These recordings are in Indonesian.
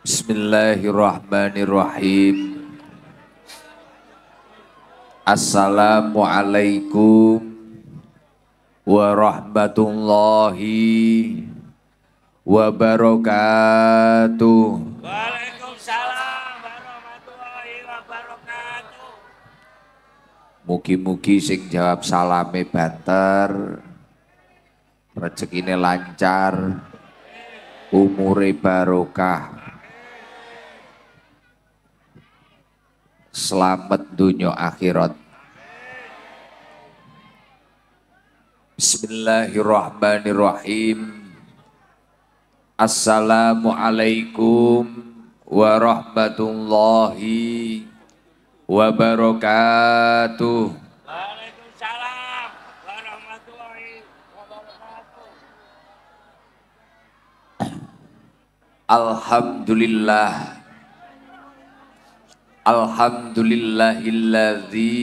Bismillahirrahmanirrahim. Assalamualaikum warahmatullahi wabarakatuh. Waalaikumsalam warahmatullahi wabarakatuh. Mugi-mugi sing jawab salame banter. Rezekine lancar. Umure barokah. selamat dunia akhirat. Bismillahirrahmanirrahim. Assalamualaikum warahmatullahi wabarakatuh. warahmatullahi wabarakatuh. Alhamdulillah Alhamdulillahilladzi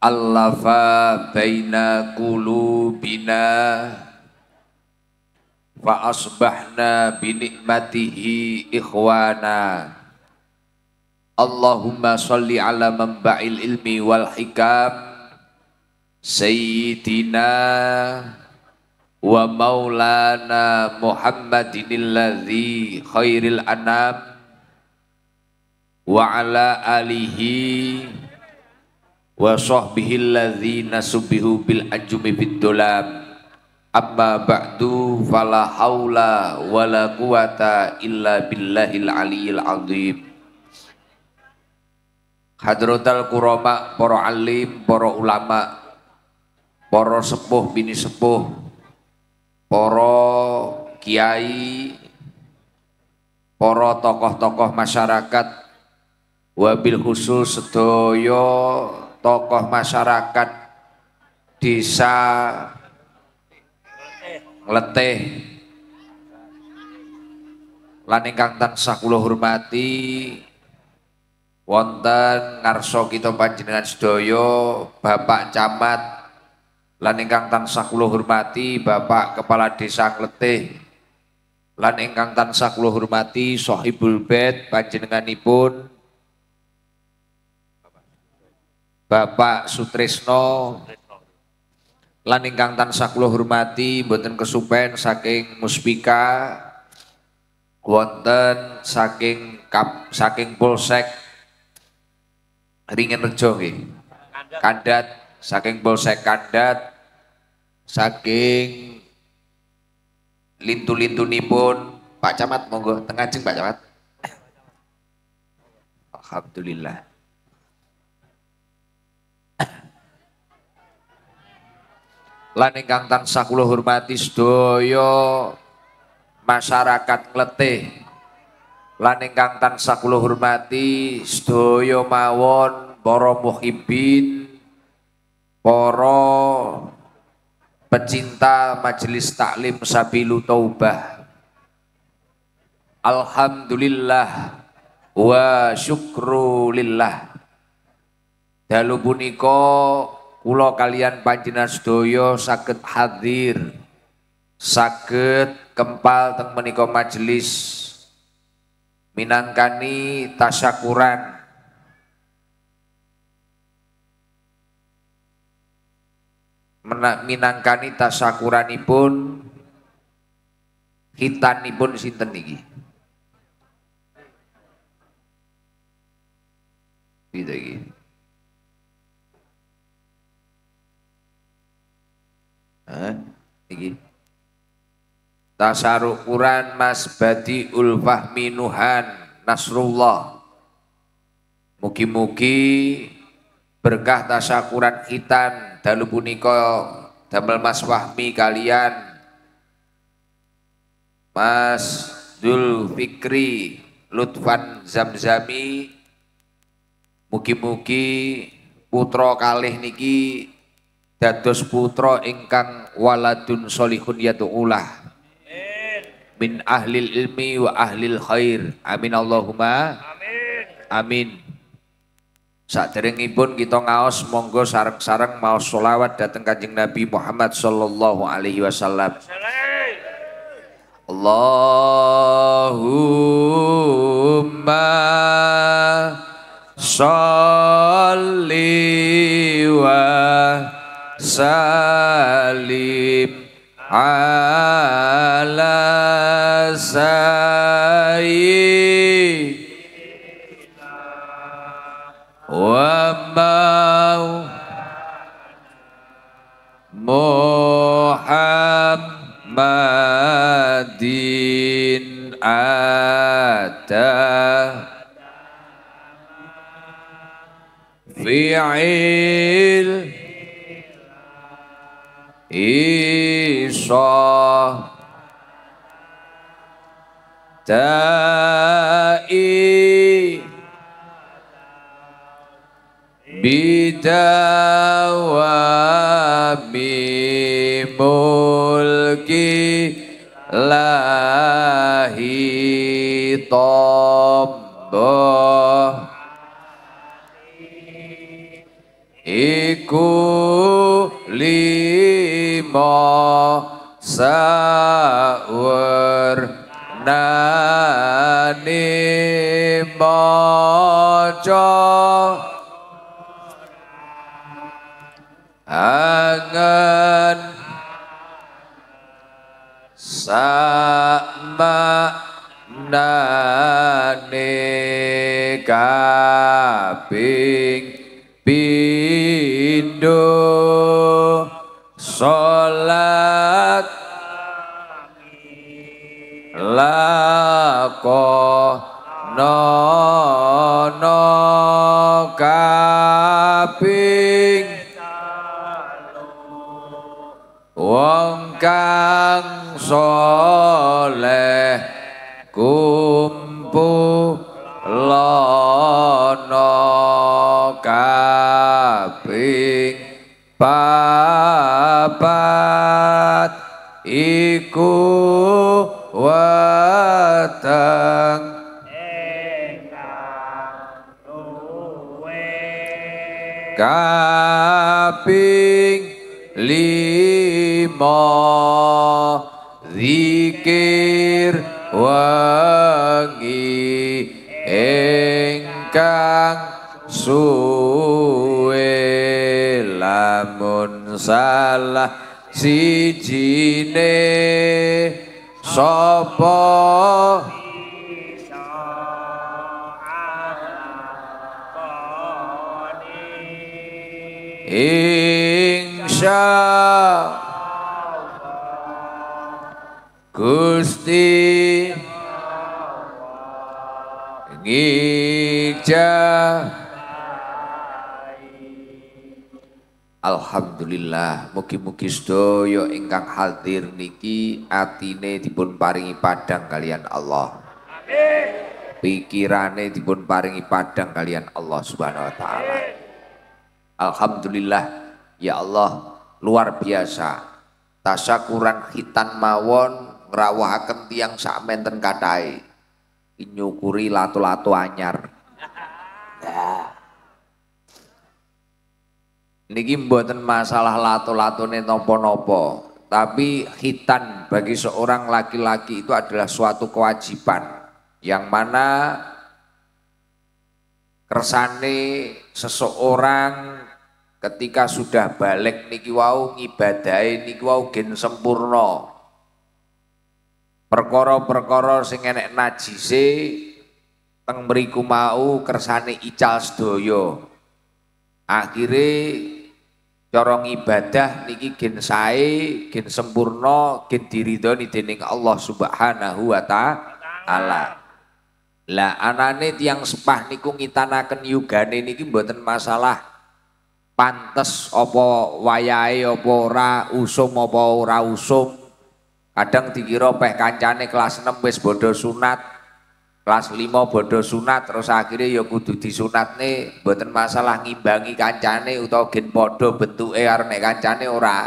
Allafa baina kulubina Fa asbahna binikmatihi ikhwana Allahumma salli ala mamba'il ilmi wal hikam Sayyidina wa maulana Muhammadin alladhi khairil anam wa ala alihi wa sahbihi alladzina subihu bil ajmi bid dolab amma ba'du fala haula wala quwata illa billahil aliyil azim Hadrotal kurama para alim para ulama para sepuh bini sepuh para kiai para tokoh-tokoh masyarakat wabil khusus sedaya tokoh masyarakat desa leteh lan ingkang tansah kula hormati wonten ngarsa kita panjenengan sedaya Bapak Camat lan ingkang tansah kula hormati Bapak Kepala Desa Kletih lan ingkang tansah kula hormati Sohibul Bed panjenenganipun Bapak Sutrisno lan ingkang tansah kula hormati mboten kesupen saking Muspika wonten saking kap, saking Polsek Rejo nggih. Kandat saking Polsek Kandat saking lintu-lintunipun Pak Camat monggo jeng Pak Camat. Alhamdulillah. lan ingkang tansah kula hormati sedaya masyarakat Kletih lan ingkang tansah kula hormati sedaya mawon para muhibbin para pecinta majelis taklim Sabilu Taubah Alhamdulillah wa syukrulillah. dalu punika Kulo kalian panjinan sedoyo sakit hadir, sakit kempal teng menika majelis. Minangkani tasyakuran minangkani tasakuranipun hitanipun sinten niki Gitu, gitu. Tasaruk Quran Mas Badi Ulfah Minuhan Nasrullah. Mugi-mugi berkah tasakuran hitan dalu punika damel Mas Wahmi kalian Mas Dul Fikri Lutfan Zamzami Mugi-mugi putra kalih niki dados putra ingkang waladun solihun yatu'ulah min ahlil ilmi wa ahlil khair amin Allahumma amin amin ibun kita ngaos monggo sarang-sarang mau sholawat datang Kanjeng Nabi Muhammad sallallahu alaihi wasallam. Allahumma sholli wa سليم على سيدنا ومولانا محمد أتى في عين Isa dai Bidawami mulki lahi tombah Iku li mo sawer nani mo jo angen sama nani kaping pindo lako no no wong kang soleh kumpu lono kaping papat ikut kaping lima Dikir wangi engkang suwe lamun salah si jine sopo insya Gusti ngijah Alhamdulillah mugi-mugi sedoyo ingkang hadir niki atine dipun paringi padang kalian Allah. Amin. Pikirane dipun paringi padang kalian Allah Subhanahu wa taala. Alhamdulillah ya Allah luar biasa tasakuran hitan mawon ngrawuhaken tiang sakmenten terkatai. Inyukuri lato-lato anyar nah. niki masalah lato ini nopo-nopo tapi hitan bagi seorang laki-laki itu adalah suatu kewajiban yang mana kersane seseorang ketika sudah balik niki wau ngibadai niki wau gen sempurna perkara-perkara sing enek najise teng mriku mau kersane ical sedaya akhire cara ibadah niki gen sae gen sempurna gen diridhoni dening Allah Subhanahu wa taala lah anane tiang sepah niku ngitanaken yugane niki mboten masalah pantes apa wayahe apa ora usum apa ora usum kadang dikira peh kancane kelas 6 wis bodoh sunat kelas 5 bodoh sunat terus akhirnya ya kudu ne mboten masalah ngimbangi kancane utawa gen padha bentuk karo nek kancane ora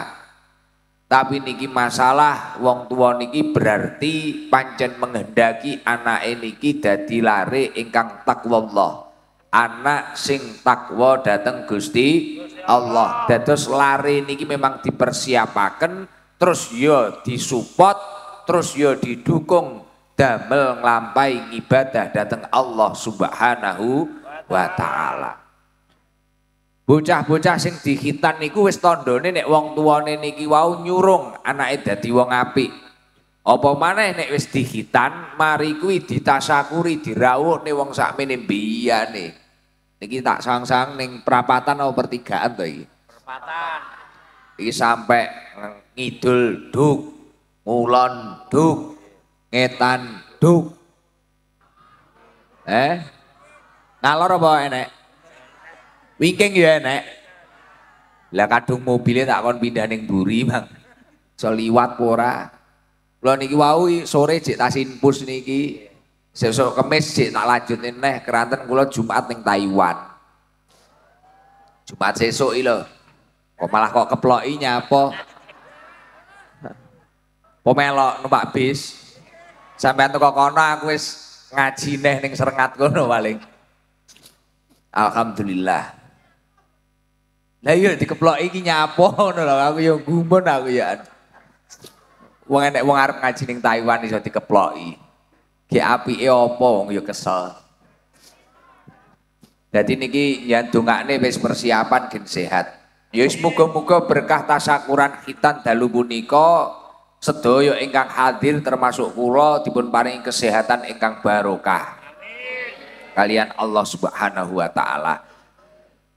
tapi niki masalah wong tua niki berarti pancen menghendaki anake niki dadi lare ingkang takwallah anak sing takwa dateng Gusti Allah dados lari niki memang dipersiapakan terus yo ya disupport terus yo ya didukung damel ngelampai ibadah dateng Allah Subhanahu wa taala bocah-bocah sing dihitan niku wis tandane nek wong tua niki wau nyurung itu dadi wong api apa maneh nek wis dihitan mari kuwi ditasakuri nih wong sakmene nih. Niki tak sang-sang ning perapatan atau pertigaan tuh, Perapatan. Iki sampai ngidul duk, ngulon duk, ngetan duk. Eh? Ngalor apa enek? Wingking ya enek. Lah kadung mobilnya tak kon pindah ning buri, Bang. So liwat pora, lo niki wau sore cek tasin pus niki. Sesuk ke masjid, tak lanjutin neh keranten kula Jumat neng Taiwan. Jumat sesuk ilo. Kok malah kok po, po Pemelok numpak bis. Sampeyan kok kono aku wis ngaji neh neng serengat kono paling. Alhamdulillah. nah iya keploi iki nyapa ngono aku yang gumun aku ya. Wong enek wong arep ngaji ning Taiwan iso dikeploki. Ki apike apa wong kesel. Jadi niki yang nih wis persiapan gen sehat. Ya wis muga berkah tasakuran hitan dalu punika sedoyo ingkang hadir termasuk kula dipun paring kesehatan ingkang barokah. Kalian Allah Subhanahu wa taala.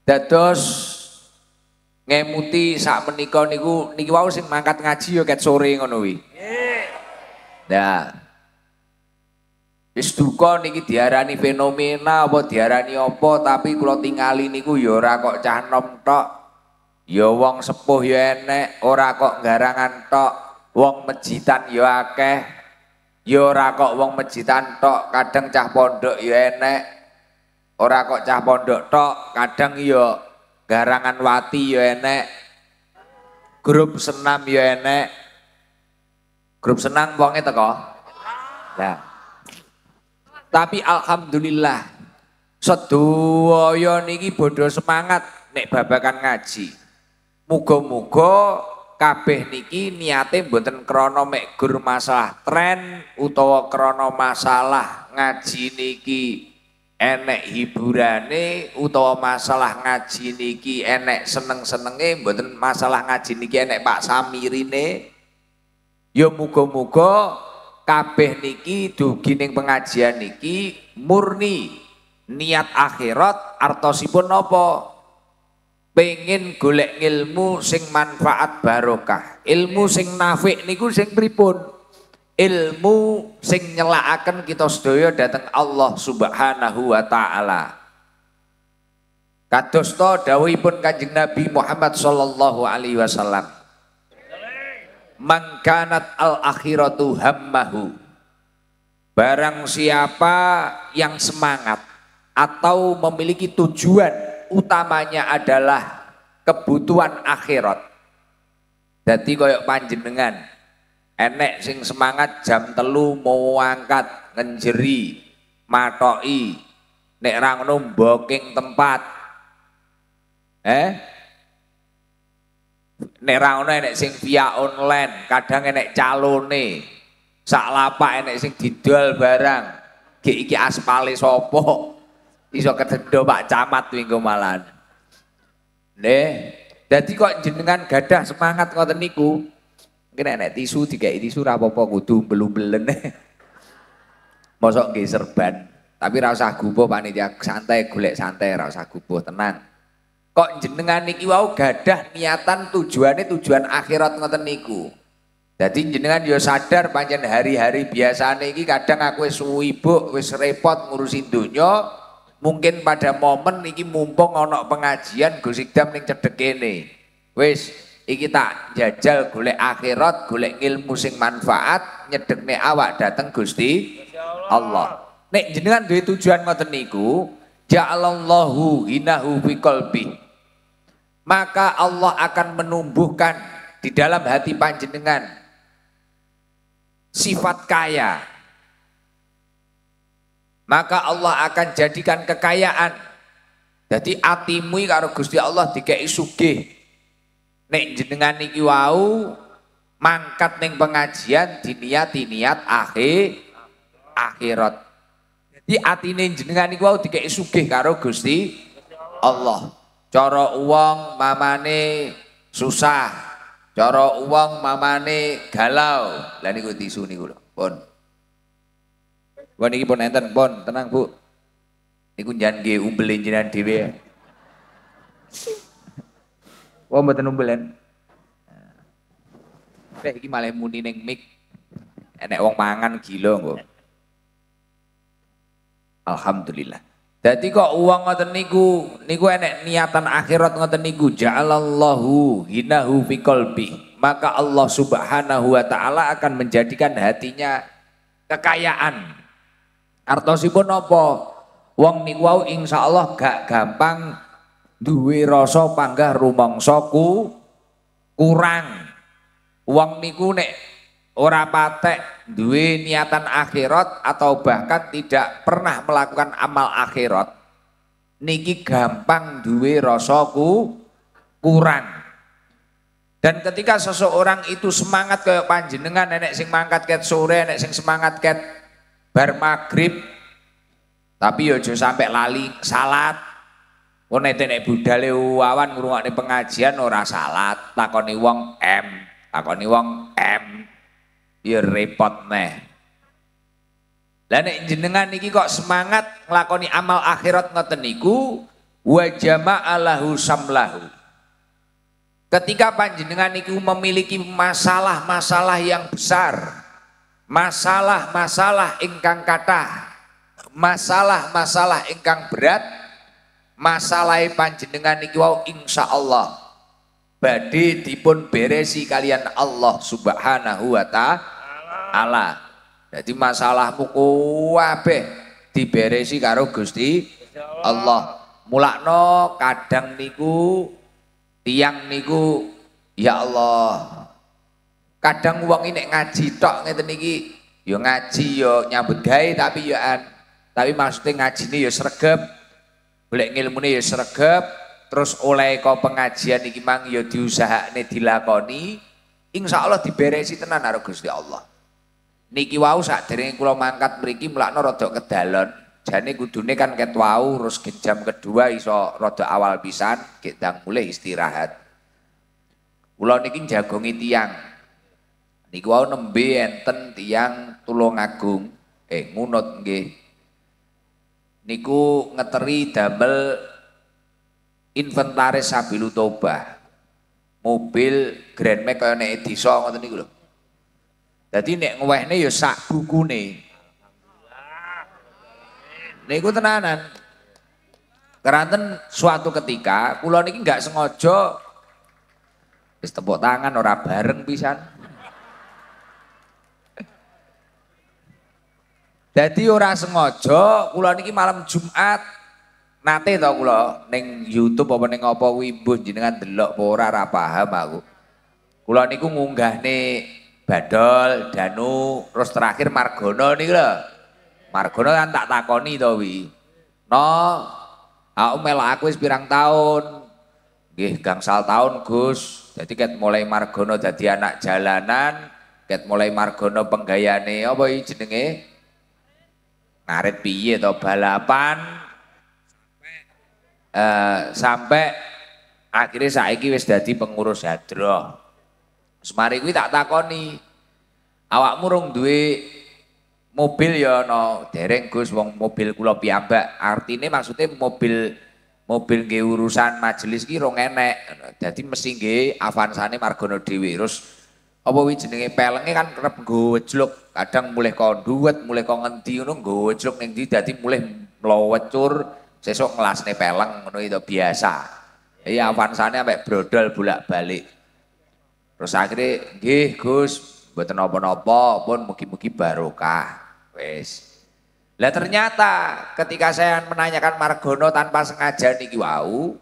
Dados ngemuti sak menika niku niki wau sing mangkat ngaji ya ket sore ngono kuwi. Nggih. Nah, Wis duka niki diarani fenomena apa diarani apa tapi kula tingali niku ya ora kok cah nom tok. Ya wong sepuh ya enek, ora kok garangan tok. Wong mejitan ya akeh. Ya ora kok wong mejitan tok, kadang cah pondok ya enek. Ora kok cah pondok tok, kadang ya garangan wati ya enek. Grup senam ya enek. Grup senam wonge teko. Lah, tapi alhamdulillah sedoyo ya niki bodoh semangat nek babakan ngaji. Muga-muga kabeh niki niate mboten krana mek gur masalah tren utawa krana masalah ngaji niki enek hiburane utawa masalah ngaji niki enek seneng-senenge mboten masalah ngaji niki enek Pak Samirine ya muga-muga kabeh niki dugi ning pengajian niki murni niat akhirat artosipun nopo pengen golek ilmu sing manfaat barokah ilmu sing nafik niku sing pripun ilmu sing nyelakaken kita sedaya dateng Allah Subhanahu wa taala. Kadosta dawuhipun Kanjeng Nabi Muhammad sallallahu alaihi wasallam mangkanat al akhiratu hammahu barang siapa yang semangat atau memiliki tujuan utamanya adalah kebutuhan akhirat jadi koyok panjenengan enek sing semangat jam telu mau angkat ngenjeri matoi nek rang boking tempat eh Nek ra ono enek sing via online, kadang enek calone. Sak lapak enek sing didol barang. Ki iki aspale sapa? Iso ketendo Pak Camat minggu malan. Neh, dadi kok jenengan gadah semangat ngoten niku. Mungkin enek tisu dikai tisu ra apa-apa kudu mbelu Mosok nggih serban. Tapi ra usah gubuh panitia, santai golek santai ra usah gubuh, tenang kok jenengan niki wau gadah niatan tujuannya tujuan akhirat ngeten niku jadi jenengan yo ya sadar panjang hari-hari biasa niki kadang aku wis ibu wis repot ngurusin dunia mungkin pada momen niki mumpung onok pengajian gusik dam ning cedek ini wis iki tak jajal gule akhirat gule ilmu sing manfaat nyedek nyedekne awak dateng Gusti Allah nek jenengan duit tujuan ngeten niku ja'alallahu hinahu fi qalbi maka Allah akan menumbuhkan di dalam hati panjenengan sifat kaya. Maka Allah akan jadikan kekayaan. Jadi atimu karo Gusti Allah dikei sugih. Nek jenengan niki wau mangkat ning pengajian diniati niat akhir akhirat. Jadi atine jenengan niku wau dikei sugih karo Gusti Allah. Coro uang mamane susah coro uang mamane galau lah niku tisu niku lho pun pun iki pun enten pun tenang Bu niku njan nggih umbel jangan dhewe Wah mboten umbelen Teh nah. iki malah muni neng mik Enek wong mangan gila engko. Alhamdulillah. Jadi kok uang ngoten niku, niku enek niatan akhirat ngoten niku ja'alallahu hinahu fi qalbi. Maka Allah Subhanahu wa taala akan menjadikan hatinya kekayaan. Artosipun napa? Wong niku wau insyaallah gak gampang duwe rasa panggah rumangsaku kurang. Wong niku nek ora patek duwe niatan akhirat atau bahkan tidak pernah melakukan amal akhirat niki gampang duwe rasaku kurang dan ketika seseorang itu semangat kayak panjenengan nenek sing mangkat ket sore nenek sing semangat ket bar maghrib tapi yojo ya sampai lali salat Wong nek nek budale wawan ngrungokne pengajian ora salat, takoni wong M, takoni wong M, ya repot neh. Lah nek jenengan niki kok semangat nglakoni amal akhirat ngoten niku wa jama'alahu samlahu. Ketika panjenengan niku memiliki masalah-masalah yang besar, masalah-masalah ingkang kathah, masalah-masalah ingkang berat, masalah panjenengan niki wau Allah badhe dipun beresi kalian Allah Subhanahu wa taala Allah. Jadi masalahmu kuwabe diberesi karo Gusti Allah. Mulakno kadang niku tiang niku ya Allah. Kadang uang ini ngaji tok ngerti niki Yo ya ngaji yo ya nyambut gawe tapi yo ya an. Tapi maksudnya ngaji ini ya boleh ngilmu ini ya serkep, terus oleh kau pengajian ini mang ya diusahakne dilakoni, insya Allah diberesi tenan harus Gusti Allah niki wau sakderenge kula mangkat mriki mlakno rada kedalon. Jane kudune kan ket wau terus jam kedua iso rada awal pisan gedang mulai istirahat. Kula niki jagongi tiang. Niki wau nembe enten tiang Tulungagung. Eh ngunut nggih. Niku ngeteri damel inventaris Sabilu Toba. Mobil Grand Max kaya nek e desa ngoten niku lho. Dadi nek nih ya sak bukune. nih. tenanan. Keranten suatu ketika kula niki nggak sengaja wis tepuk tangan ora bareng pisan. Jadi ora sengaja kula niki malam Jumat nate tau kula neng YouTube apa neng apa kuwi mbuh jenengan delok apa ora ora paham aku. Kula niku nih. Badol, Danu, terus terakhir Margono nih lho. Margono kan tak takoni to No, aku melok aku pirang tahun. gih gangsal tahun Gus. Jadi ket mulai Margono jadi anak jalanan, ket mulai Margono penggayane apa boy, jenenge? Narit piye to balapan. sampai eh, akhirnya saiki wis jadi pengurus hadroh. Semari kuwi tak takoni. Awakmu rung duwe mobil ya no dereng Gus wong mobil kula piyambak. Artine maksudnya mobil mobil nggih urusan majelis ki rong enek. Dadi mesti nggih avansane margono dhewe. Terus apa wi jenenge pelenge kan kerep gojlok. Kadang mulih kon duwet, mulih kon ngendi ngono gojlok ning ndi dadi mulih mlowecur sesuk ngelasne peleng ngono itu biasa. Iya avansane sampai brodol bolak-balik. Terus akhirnya, gih Gus, buat nopo-nopo pun mugi-mugi barokah. Wes. Lah ternyata ketika saya menanyakan Margono tanpa sengaja niki wau,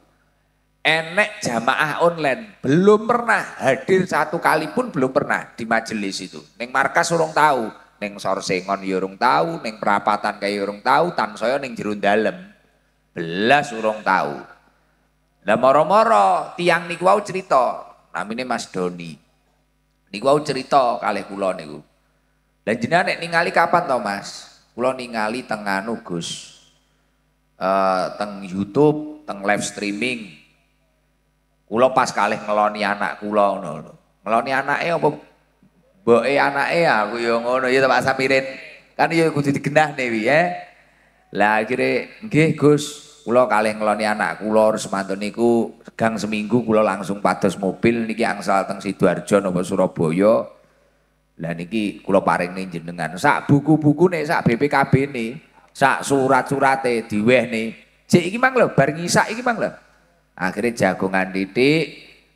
enek jamaah online belum pernah hadir satu kali pun belum pernah di majelis itu. Neng markas urung tahu, neng sorsengon yurung ya tahu, neng perapatan kayak yurung ya tahu, tan soyo neng jerun dalam, belas urung tahu. Lah moro-moro tiang niku wau cerita, namine Mas Doni niku aku cerita kalih nih niku Dan jenengan nih ningali kapan to Mas kula ningali teng anu Gus uh, teng YouTube teng live streaming kula pas kalih ngeloni anak kula ngono lho ngeloni anake apa mboke anake ya, aku ya ngono ya Pak Samirin kan ya kudu digenah nih ya lah akhirnya nggih Gus Kula kalih ngeloni anak kula Rusmanto niku gang seminggu kula langsung patos mobil niki angsal teng Sidoarjo napa Surabaya. Lah niki pareng nih jenengan sak buku buku nih sak bpkb nih sak surat-surate diwehne. Jek iki mang lo bar ngisak iki mang lo akhirnya jagongan didik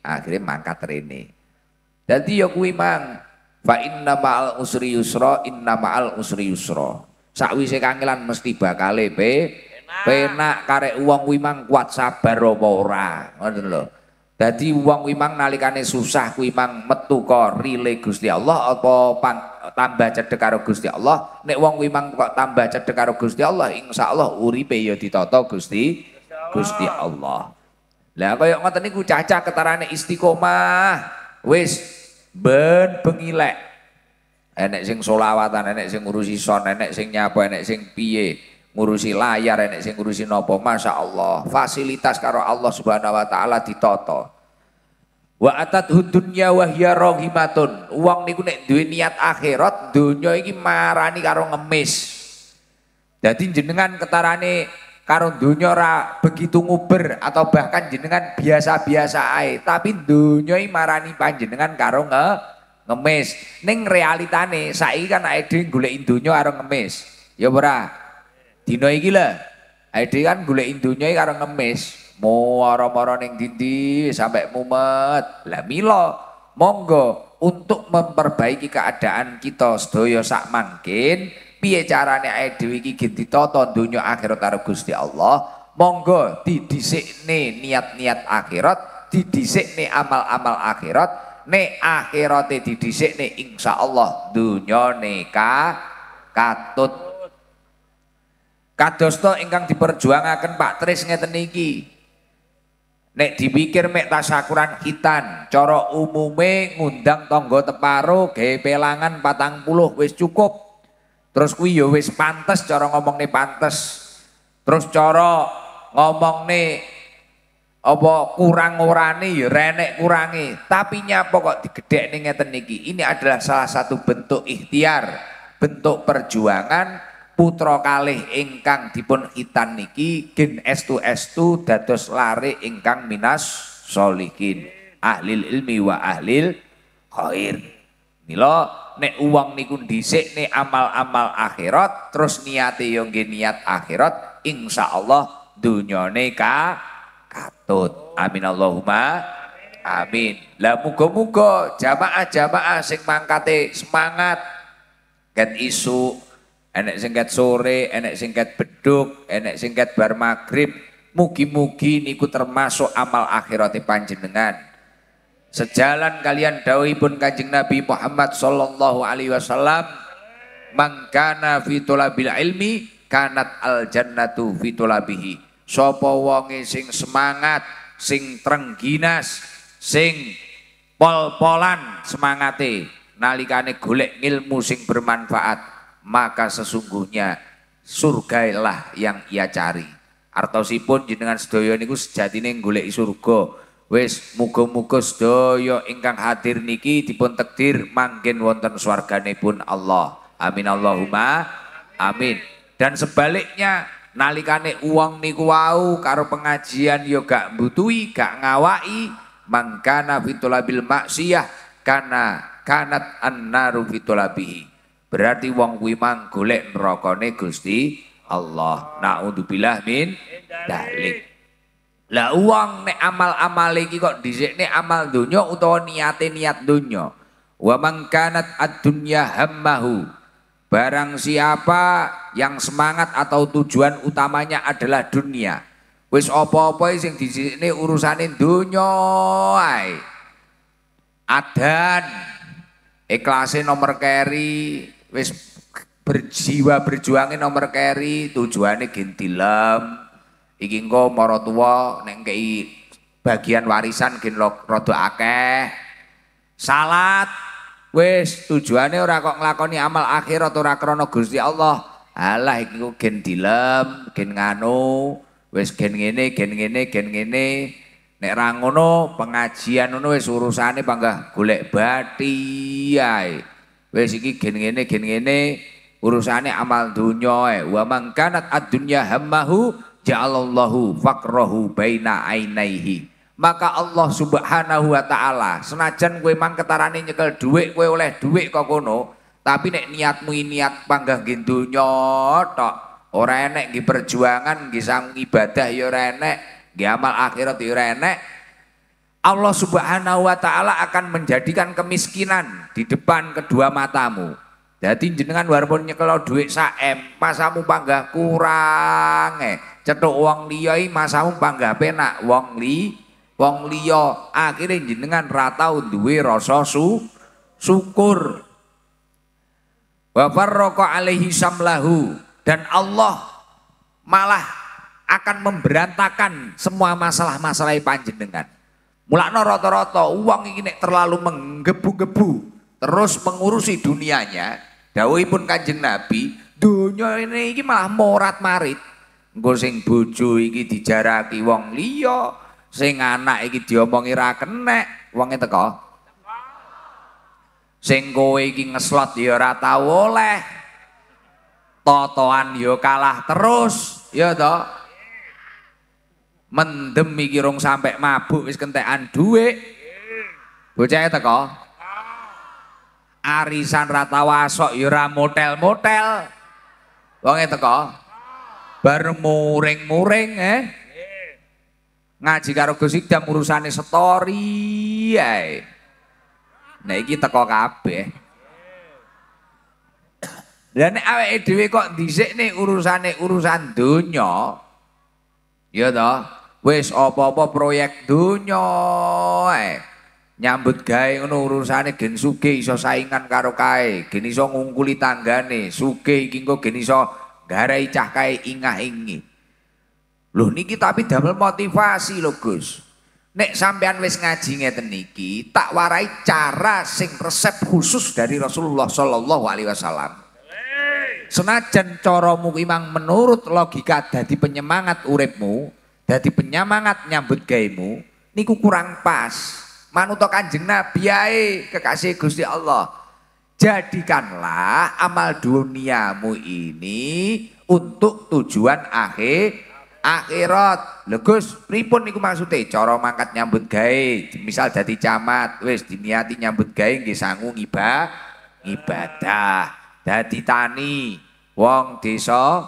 akhirnya mangkat rene. Dadi ya kuwi mang fa inna ma'al usri yusra inna ma'al usri yusra. Sakwise kangelan mesti bakale pe Nah. penak karek uang wimang kuat sabar apa ora ngoten lho dadi wong kuwi nalikane susah wimang metu kok rile Gusti Allah apa pan, tambah cedhek karo Gusti Allah nek wong wimang kok tambah cedhek karo Gusti Allah insyaallah uripe ya ditata Gusti Gusti Allah lah kaya ngoten niku cacah ketarane istiqomah wis ben pengilek enek sing solawatan enek sing ngurusi son enek sing nyapa enek sing piye ngurusi layar enek sing ngurusi nopo Masya Allah fasilitas karo Allah subhanahu wa ta'ala ditoto wa atat hudunya wahya rohimatun uang niku nek duwe niat akhirat dunia iki marani karo ngemis jadi jenengan ketarane karo dunia ora begitu nguber atau bahkan jenengan biasa-biasa ae tapi dunia iki marani panjenengan karo nge ngemis ning realitane saiki kan ae dhewe golek dunya karo ngemis ya ora Dino iki lah. Ade kan golek iki karo ngemis. Muara-muara ning dindi sampai mumet. Lah mila monggo untuk memperbaiki keadaan kita sedaya sak mangkin piye carane ae dhewe iki gen ditata donya akhirat karo Gusti Allah monggo didhisikne niat-niat akhirat didhisikne amal-amal akhirat ne akhirate didhisikne insyaallah dunyane ka katut Kadosto ingkang diperjuangaken Pak Tris ngeten iki Nek dipikir mek tasakuran hitan, cara umume ngundang tonggo teparo gawe pelangan 40 wis cukup. Terus kuwi ya wis pantes cara ngomongne pantes. Terus cara ngomongne apa kurang ngurani ya renek kurangi. Tapi nyapa kok nih ngeten niki? Ini adalah salah satu bentuk ikhtiar, bentuk perjuangan putra kalih ingkang dipun itan niki 2 estu estu dados lari ingkang minas solikin. ahlil ilmi wa ahlil khair Nilo nek uang niku dhisik nek amal-amal akhirat terus niate yo niat akhirat insya Allah dunyane ka katut amin Allahumma amin lah muga-muga jamaah-jamaah sing mangkate semangat get isu enek singkat sore, enek singkat beduk, enek singkat bar maghrib, mugi-mugi niku termasuk amal akhirati panjenengan. Sejalan kalian pun Kanjeng Nabi Muhammad sallallahu alaihi wasallam, "Mangkana fi ilmi kanat al jannatu fi tulabihi." Sopo wonge sing semangat, sing trengginas, sing pol-polan semangate nalikane golek ilmu sing bermanfaat maka sesungguhnya surgailah yang ia cari. Artosipun jenengan sedaya niku sejatine golek surga. Wis muga-muga sedaya ingkang hadir niki dipun tekdir manggen wonten swargane pun Allah. Amin Allahumma amin. Dan sebaliknya nalikane uang niku wau karo pengajian yo ya gak butui gak ngawai, mangkana fitulabil maksiyah karena kanat annaru fitulabihi Berarti wong kuwi mang golek nerakane Gusti Allah. Nauzubillah min dalik. Lah uang nek amal-amal iki kok dhisikne amal donya utawa niate niat donya. Wa kanat ad-dunya hammahu. Barang siapa yang semangat atau tujuan utamanya adalah dunia. Wis apa-apa e sing dhisikne urusane donya ae. Adan ikhlasnya nomor keri wis berjiwa berjuangin nomor keri tujuannya gentilem iki engko mara tuwa bagian warisan gen Rodo akeh salat wis tujuane ora kok ngelakoni amal akhir atau rakrono Gusti Allah alah iki kok gen dilem gen nganu wis gen ngene gen ngene gen ngene nek ra ngono pengajian ngono wis urusane panggah golek bathi ae Wes iki gen ngene gen ngene urusane amal dunya wa kanat ad-dunya hammahu ja'alallahu faqrahu baina ainaihi maka Allah subhanahu wa ta'ala senajan kue mang ketarane nyekel dhuwit kue oleh dhuwit kok kono tapi nek niatmu niat panggah dunya tok ora enek nggih perjuangan nggih sang ibadah ya ora enek nggih amal akhirat ya ora enek Allah Subhanahu wa taala akan menjadikan kemiskinan di depan kedua matamu. Jadi jenengan walaupun nyekelau duit saem, masamu bangga kurang eh. Cetuk wong liya masamu bangga penak wong li wong liya akhirnya jenengan ratau duwe rasa su syukur. wafar rokok alaihi samlahu dan Allah malah akan memberantakan semua masalah-masalah panjenengan. Mulakno rata-rata uang ini nek terlalu menggebu-gebu terus mengurusi dunianya. Dawai pun kanjeng Nabi, dunia ini iki malah morat marit. Engko sing bojo iki dijaraki wong liya, sing anak iki diomongi ra kenek, wonge teko. Sing kowe iki ngeslot ya ora tau oleh. Totoan ya kalah terus, ya toh. mendem iki rong sampe mabuk wis kentekan dhuwit. Bocahe ya teko. Arisan rata wasok ya motel-motel. Wonge ya teko. Bar muring-muring eh. Ngaji karo Gus Idam urusane story ae. Nah iki teko kabeh. Dan nek dhewe kok dhisik nih urusane urusan donya. Ya toh? wis apa-apa proyek dunya eh. nyambut gawe ngono urusane gen sugih iso saingan karo kae gen iso ngungkuli tanggane sugih iki engko gen iso garai cah kae ingah-ingi lho niki tapi damel motivasi lho Gus nek sampean wis ngaji ngeten niki tak warai cara sing resep khusus dari Rasulullah sallallahu alaihi wasallam senajan caramu imang menurut logika dadi penyemangat uripmu jadi penyemangat nyambut gaimu niku kurang pas. Manuto Kanjeng Nabi ae kekasih Gusti Allah. Jadikanlah amal duniamu ini untuk tujuan akhir akhirat. Legus, Gus, pripun niku maksudnya. Coro mangkat nyambut gai. Misal jadi camat, wis diniati nyambut gai, nggih sangu ngiba, ibadah. Jadi tani, wong desa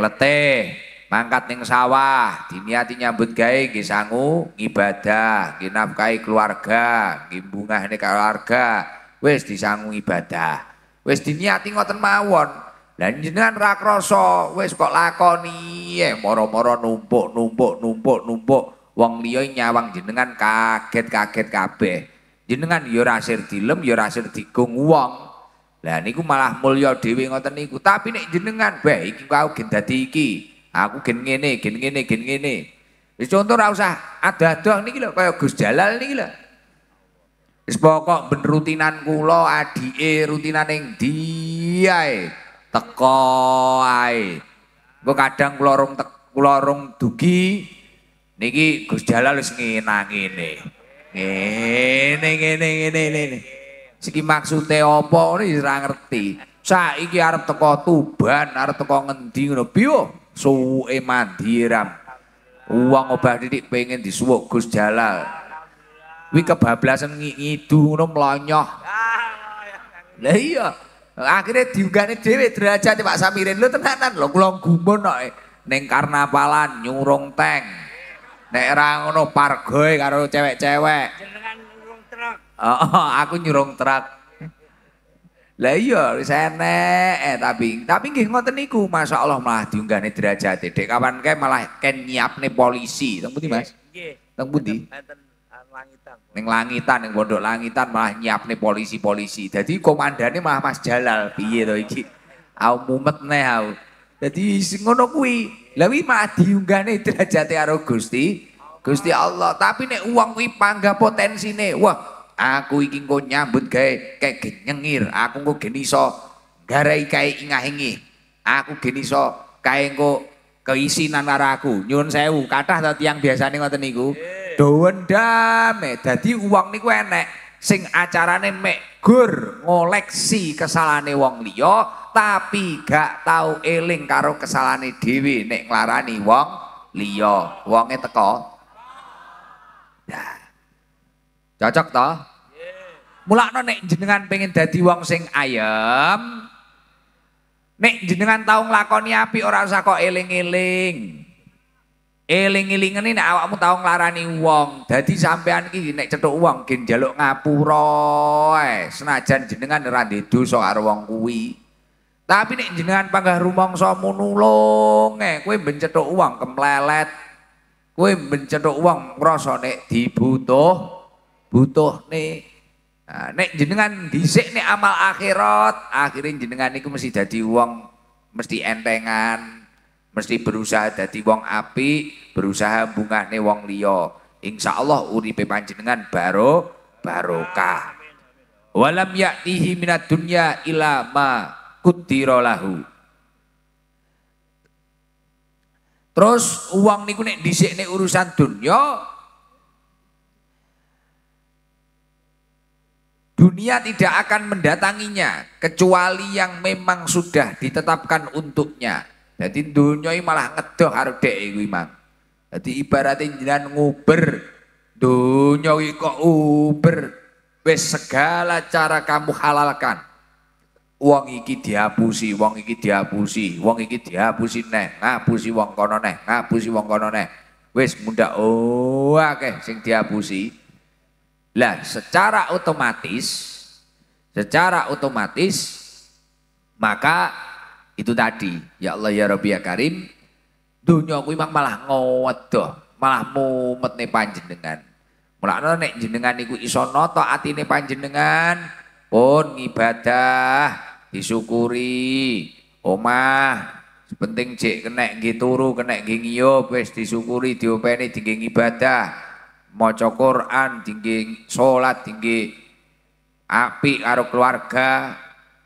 letih mangkat ning sawah diniati nyambut gawe nggih sangu ibadah nggih nafkahi keluarga nggih bungahne keluarga wis disangu ibadah wis diniati ngoten mawon lan jenengan ra krasa wis kok lakoni eh moro-moro numpuk numpuk numpuk numpuk wong liya nyawang jenengan kaget-kaget kabeh jenengan ya ora sir dilem ya ora sir digung wong lah niku malah mulya dhewe ngoten niku tapi nek jenengan bae iki kau dadi iki Aku gen ngene, gen ngene, gen ngene. Wis contoh ora usah ada doang niki lho kaya Gus Jalal niki lho. Wis pokok ben rutinan kula adike rutinan ning ndi ae. Teko ae. kadang kula rung kula rung dugi niki Gus Jalal wis ngenang ngene. Ngene ngene ngene ngene. Siki maksude apa ora ngerti. Saiki arep teko Tuban, arep teko ngendi ngono. suwuke mandiram uang obah didik pengen disuwuk Gus Jalal wi kebablasan ngidu ngono mlonyoh lah iya akhirnya diunggahne dhewe derajat Pak Samirin lu tenanan lho kula gumun kok e. ning karnavalan nyurung teng nek ra ngono pargoe karo cewek-cewek jenengan nyurung truk oh, aku nyurung truk Lah iya resene eh tapi tapi nggih ngoten niku masyaallah malah diunggahne derajate. Dek kapan kae malah ken nyiapne polisi. Teng pundi Mas? Nggih. Teng pundi? Eh, langitan. Ning langitan ning pondok langitan malah nyiapne polisi-polisi. Jadi komandannya malah Mas Jalal piye to iki? Aku mumet neh aku. Dadi sing ngono kuwi. Lah kuwi malah diunggahne derajate karo Gusti. Gusti Allah. Tapi nek uang kuwi pangga potensine. Wah, Aku iki engko nyambut gawe kayak genyengir, aku engko geni iso garai kae ingah ingi Aku geni iso kae engko keisinan aku Nyuwun sewu, kathah ta tiyang biasane ngoten niku. Dowen dame, eh, dadi uang niku enek sing acarane mek gur ngoleksi kesalane wong liya tapi gak tau eling karo kesalane dhewe nek nglarani wong liya. Wonge teko. Nah. Cocok toh? Mulakno nek jenengan pengen dadi wong sing ayem, nek jenengan tau nglakoni api ora usah kok eling-eling. eling nih, nek awakmu tau nglarani wong, dadi sampean iki nek cetuk wong gen njaluk ngapura senajan jenengan ora ndek dosa karo wong kuwi. Tapi nek jenengan panggah rumangsa munulung, eh kowe ben cetuk wong kemlelet. Kowe ben cetuk wong ngrasa nek dibutuh nih Nah, nek jenengan dhisik nek amal akhirat, akhirin jenengan niku mesti dadi wong mesti entengan, mesti berusaha dadi wong api, berusaha bungahne wong liya. Insyaallah uripe panjenengan baro barokah. Walam yaktihi minad dunya ila ma lahu. Terus uang niku nek dhisik nek urusan dunya Dunia tidak akan mendatanginya kecuali yang memang sudah ditetapkan untuknya. Jadi dunia ini malah ngedoh harde iku imang. Jadi ibaratnya jalan nguber dunia kok uber Wes segala cara kamu halalkan. uang iki dihapusi, uang iki dihapusi, uang iki dihapusi neh, ngapusi uang kono neh, ngapusi uang kono neh. Wes muda oh oke, sing dihapusi. Lah secara otomatis secara otomatis maka itu tadi ya Allah ya Rabbi ya Karim dunia aku memang malah ngodoh, malah mumet nih panjenengan Mulak nek jenengan niku iso noto nih panjenengan pun ngibadah disyukuri omah penting cek kena nggih kena gengiyo, best disyukuri diopeni dingge ibadah maca Quran tinggi, salat tinggi, api karo keluarga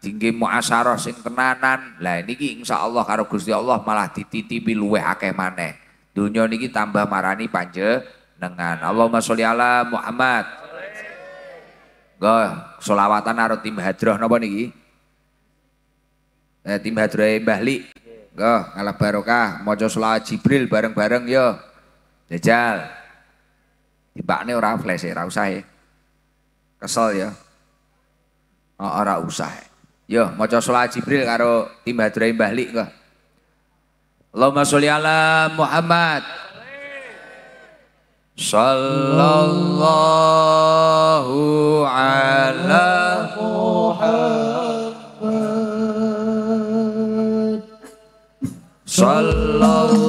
tinggi muasarah sing tenanan lah niki Allah karo Gusti Allah malah dititipi luweh akeh maneh dunia niki tambah marani panje dengan Allahumma sholli ala Muhammad Go, solawatan karo tim hadroh napa niki? Eh, tim hadroh e Mbah Li. Go, ngalah barokah, maca selawat Jibril bareng-bareng yo. Jajal. Tibakne ora flash e, ora usah ya. Kesel ya. Oh, ora usah. E. Yo maca sholat Jibril karo tim hadrah Mbah kok. Allahumma sholli ala Muhammad. Sallallahu ala Muhammad. Sallallahu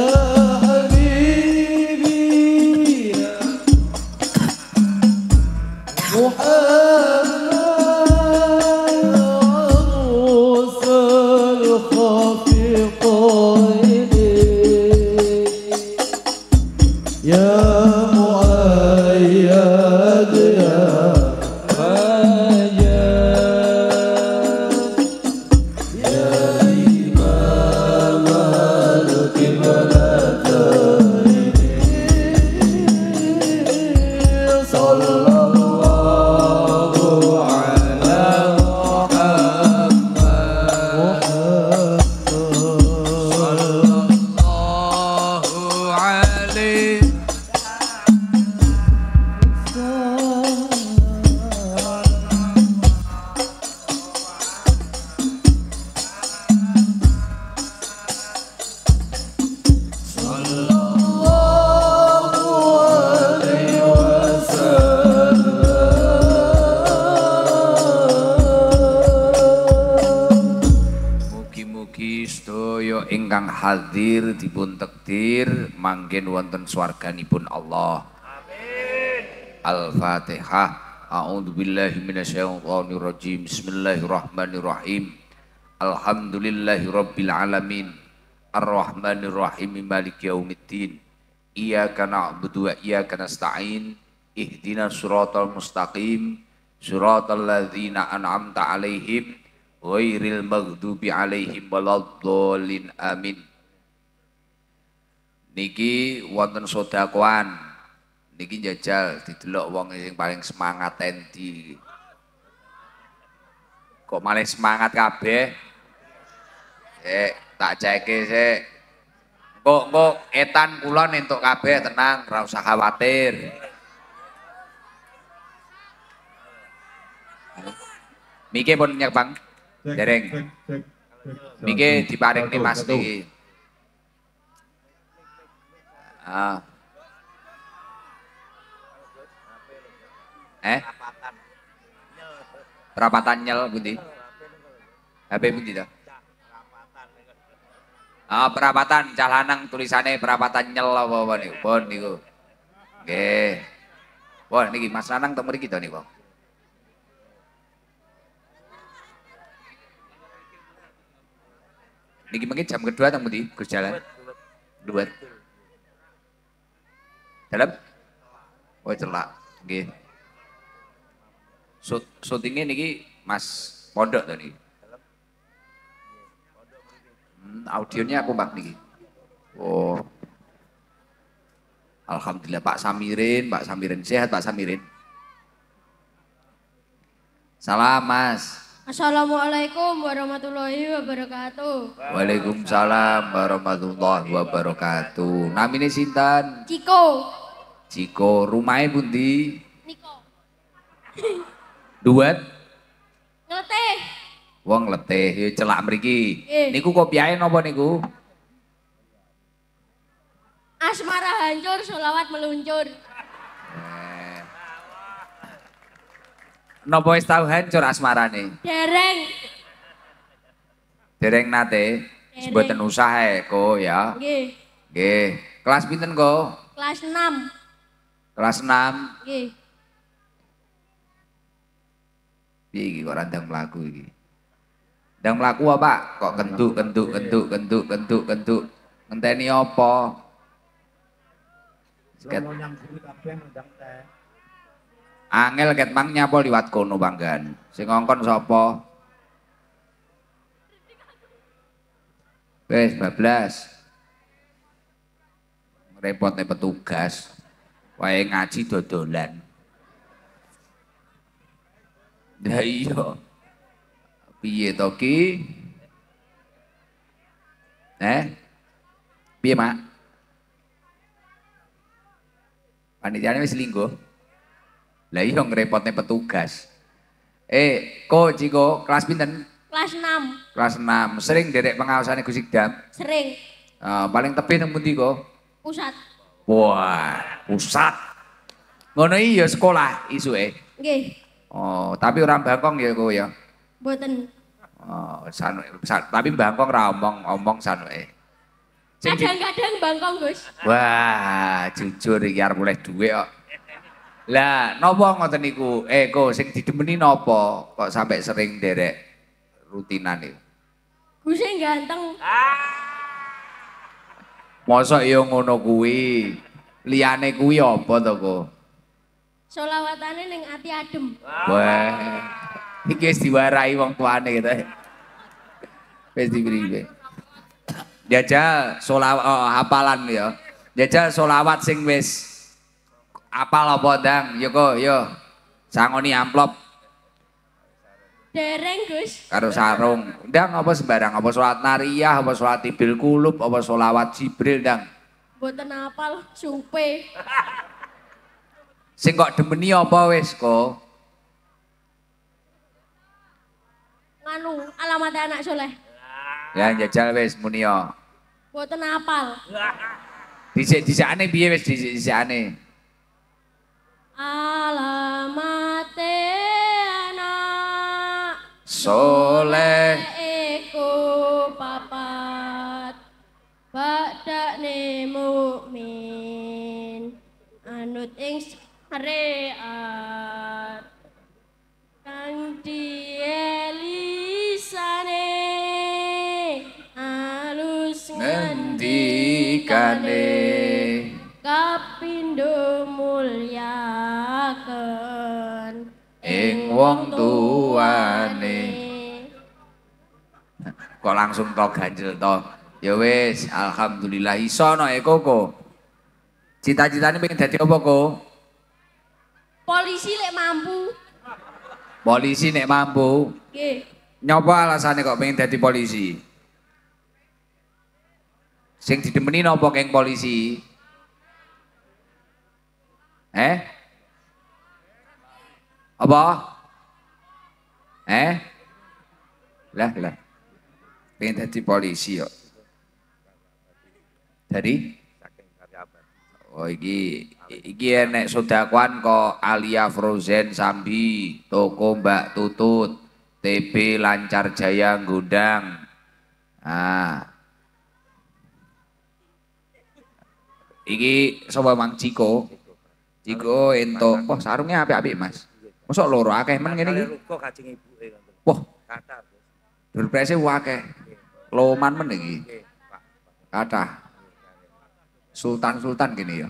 love. pun Allah. Amin. Al-Fatihah. A'udzu billahi minasyaitonir rajim. Bismillahirrahmanirrahim. Alhamdulillahi rabbil alamin. Arrahmanir rahim maliki yaumiddin. Iyyaka na'budu wa iyyaka nasta'in. Ihdinas siratal mustaqim. Siratal ladzina an'amta 'alaihim ghairil maghdubi 'alaihim waladdallin. Amin niki wonten sodakoan niki jajal didelok wong sing paling semangat endi kok malah semangat kabeh eh tak ceke sik kok kok etan kula nentuk kabeh tenang ora usah khawatir Mike pun nyak bang, dereng. Mike diparing nih mas niki. Ah. Eh? Rapatan nyel pundi? HP pundi dah. Ah, perapatan calanang tulisannya tulisane perapatan nyel bawa apa niku? Pun niku. Nggih. Wah, nih Mas lanang temu kita nih bang Niki mungkin jam kedua teng di kerjalan Jalan. Dalam? Oh celak. Nggih. Sut ini niki Mas Pondok tadi audio Hmm, audionya aku mbak niki. Oh. Alhamdulillah Pak Samirin, Pak Samirin sehat Pak Samirin. Salam Mas. Assalamualaikum warahmatullahi wabarakatuh. Waalaikumsalam warahmatullahi wabarakatuh. Namine sinten? Ciko. Ciko, rumahnya bunti. Niko. Duet? Ngeteh. Wong ngeteh, yuk ya celak mriki. Eh. Niku kopiahe nopo niku? Asmara hancur, sulawat meluncur. Eh. wis tau hancur asmara nih? Dereng. Dereng nate. Sebuah usaha ya, ya. Oke. Oke. Kelas pinten ko? Kelas 6. Kelas enam, Nggih. Iya. Iya, iki kok randang mlaku iki? Ndang mlaku apa, Kok kentuk kentuk iya. kentuk kentuk kentuk kentuk. Ngenteni apa? Angel ket mang nyapa liwat kono banggan. Sing ngongkon sapa? Wes bablas. Repotnya petugas. Wae ngaji dodolan. Lah iya. Piye to ki? Eh? Piye, Mak? Panitiane wis linggo. Lah iya ngrepotne petugas. Eh, ko Ciko kelas pinten? Kelas 6. Kelas 6. Sering derek pengawasannya Gus Sering. Uh, paling tepi nang pundi ko? Pusat. Wah, pusat. Ngono iki ya sekolah isuke. Nggih. Oh, tapi orang Bangkong ya kok ya. Mboten. Oh, sanu, tapi Bangkong ra omong-omong sanuke. Kadang-kadang Bangkong, Gus. Wah, jujur iki arep oleh dhuwit kok. Lah, nopo ngoten niku? Eh, kok sing didemeni nopo? Kok sampai sering derek rutinan itu? Gus sing e ganteng. Ah. Mosok ya ngono kuwi. Liyane kuwi apa to, Ko? Selawatane ning ati adem. Wah. Iki wis diwarai wong tuane gitu. Wis diwiwi. Jajal selawat oh, oh, hafalan ya. Jajal selawat sing wis apal apa, Dang? Yo, yo. Sangoni amplop. Dereng Gus. Karo sarung. Ndang apa sembarang apa salat nariyah, apa salat tibil kulub, apa sholawat Jibril ndang. Mboten apal supe. Sing kok demeni apa wis kok? Nganu alamat anak soleh. Ya jajal wis yo. Ya. Mboten apal. Dhisik-dhisikane piye wis dhisik-dhisikane? Alamate soleh iku papat badane mukmin anut ing syariat kang dielisane alus ngendikane kapindo mulya ing wong tuane kok langsung to ganjel to ya wes alhamdulillah iso no eko ya, ko cita ini pengen jadi apa ko polisi lek mampu polisi nek mampu nyoba alasannya kok pengen jadi polisi sing didemeni nopo keng polisi eh apa eh lah lah Pengen jadi polisi yuk jadi Oh iki iki enek sodakuan kok Alia Frozen Sambi, toko Mbak Tutut, TB Lancar Jaya Gudang. Ah. Iki sobat Mang Ciko? Ciko ento. Wah, sarungnya api api Mas. Masuk loro akeh men ini Wah, kathah. wakai Loman meniki. Kata Sultan-sultan gini ya.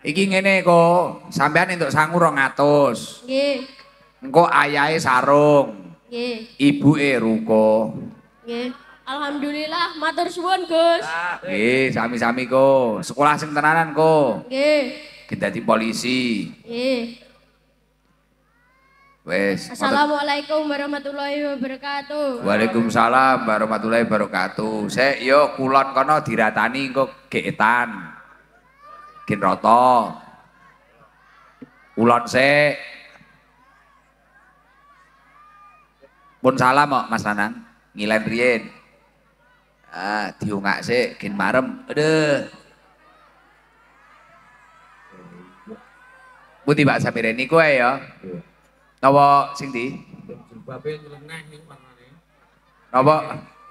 Iki ngene kok, sampean entuk sangu 200. Nggih. Engko ayahe sarung. Nggih. Ibuke ruko. Nggih. Alhamdulillah, matur suwun, Gus. Nggih, sami-sami kok. Sekolah sing tenanan kok. Nggih. Dadi polisi. Nggih. Wes. Assalamualaikum warahmatullahi wabarakatuh. Waalaikumsalam warahmatullahi wabarakatuh. Se yo kulon kono diratani kok geetan. Kin roto. Kulon se. Pun salam kok Mas Nanang. Ngilen riyen. Ah, diungak se kin marem. Aduh. Putih Pak Samireni kue yo. Ya? Yeah. Napa sing di? Jilbabe nyeleneh iki warnane. Napa?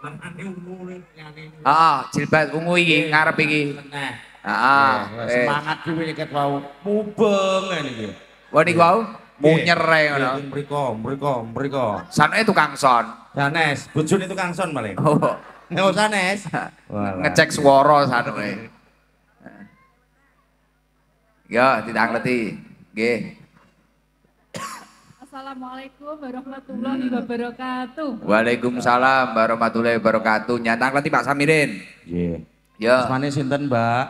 Warnane ungu liyane. Ah, jilbab ungu iki iya, ngarep iki. Nyeleneh. Heeh. Ah, ah, iya, semangat kuwi nyeket wau. Mubeng ngene iki. Wah niku iya. wau munyer ae ngono. Mriko, mriko, mriko. Sanoke tukang son. Sanes, bojone tukang son malah. Oh. Nggak usah Ngecek swara sanoke. Ya, ditangleti. Nggih. Assalamualaikum warahmatullahi hmm. wabarakatuh. Waalaikumsalam warahmatullahi wabarakatuh. Nyata nanti Pak Samirin. Iya. Yeah. Yo. Asmane sinten, Mbak?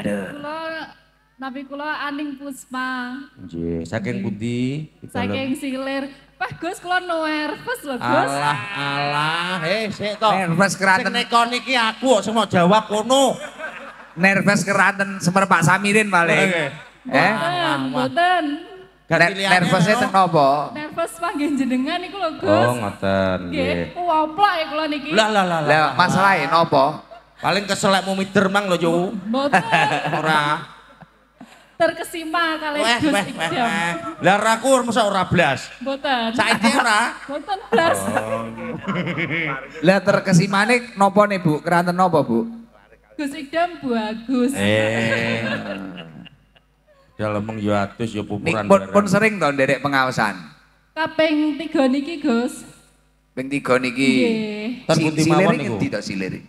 Ada. Kula Nabi kula Aning Puspa. Nggih, saking pundi? Saking Silir. Pak Gus kula nervous lho, Gus. Allah. Allah. Heh, sik to. Nervous keraten. Sing nekon aku semua jawab kono. Nervous keraten semer Pak Samirin paling. Okay. Eh? Mboten, Nervousnya itu apa? Nervous panggil jenengan iku loh Gus. Oh ngoten. Nggih, ya kalau niki. Lah lah lah. Lah lain, e apa? Paling mau mider mang lo jauh, Betul. Ora. Terkesima kali Gus Ikdam. Lah aku masa ora Betul. Saat ini orang? Betul belas, Lah ini apa nih Bu? Keranten apa Bu? Gus Ikdam Bu Agus. Eh. dalam ya lemeng ya ya pupuran. Pun, pun sering tahun derek pengawasan. Kaping tiga niki, Gus. Peng tiga niki. Nggih. Terbukti mawon niku. tidak silir?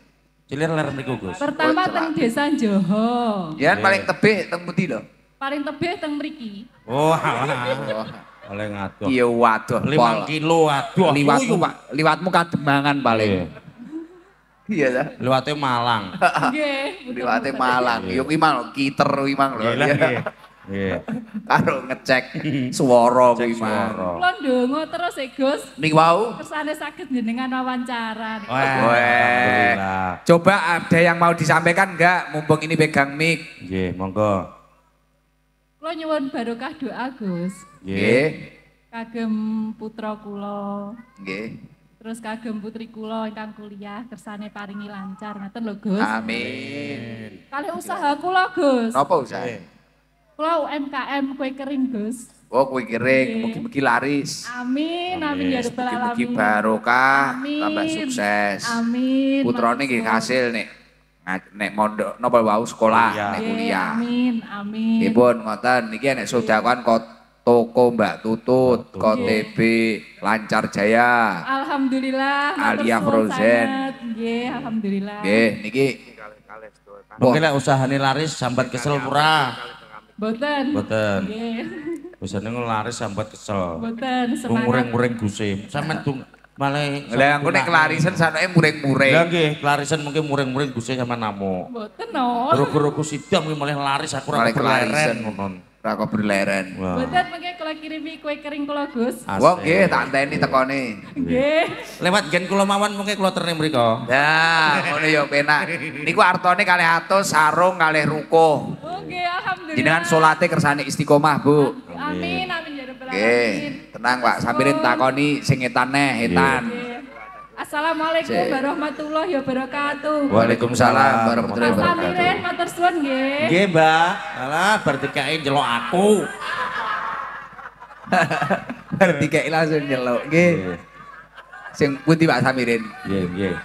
Silir ler niku, Gus. Pertama oh, teng Desa Joho. Ya paling tebih teng putih lo Paling tebih teng meriki Oh, Paling adoh. Iya waduh. Lima kilo waduh Liwatmu, Pak. Liwatmu kademangan paling. Iya lah. Lewatnya Malang. Iya. Lewatnya Malang. Yuk imang mang kiter imang lo. Iya. Karo ngecek suara kuwi mah. Kula ndonga terus e, Gus. Ning wau. Kersane saged dengan wawancara. Wah. Coba ada yang mau disampaikan enggak mumpung ini pegang mic? Nggih, monggo. Kulo nyuwun barokah doa, Gus. Nggih. Kagem putra Kulo. Nggih. Terus kagem putri Kulo, ingkang kuliah kersane paringi lancar ngeten lho Gus. Amin. Kali usaha kulo Gus. Napa usaha? Kulo UMKM kue kering, Gus. Oh, kue kering, iya. mugi-mugi laris. Amin, amin, amin ya rabbal alamin. Mugi barokah, tambah sukses. Amin. Putrane nggih hasil nih. Nek mondok nopo wau sekolah, kuliah. nek kuliah. Amin, amin. Dipun ngoten niki nek kan kot toko Mbak Tutut, tv lancar jaya. Alhamdulillah. Alia Frozen. Nggih, alhamdulillah. Nggih, niki Mungkin usahane laris sambat kesel murah. Boten. Boten. Nggih. Biasane nglaris sambat kesel. Boten, semangat. mureng muring gusip. Sampeyan tung malah Lah aku nek kelarisan sanoke muring mureng Lah nggih, kelarisan mungkin mureng mureng gusip sama namo. Boten, Nos. Guru-guruku sidang malah laris aku ora kelarisan ngono. ra kok berleren. Mboten mengke kula kirimi kue kering kula Gus. Wo nggih tak anteni tekone. Nggih. Lewat gen kula mawon mengke kula terne mriku. Ya, ngono ya penak. Niku artone kalih atus sarung kalih ruko. Oh nggih, alhamdulillah. Jenengan salate kersane istiqomah, Bu. Amin, amin ya rabbal alamin. Nggih. Tenang, Pak, sampirin takoni sing etan neh, etan. Assalamualaikum warahmatullahi wabarakatuh. Waalaikumsalam warahmatullahi wabarakatuh. Mas Amirin, matur suwun nggih. Nggih, Mbak. Alah, bertikai jelo aku. bertikai langsung jelo, nggih. Sing putih Pak Samirin. Nggih, nggih.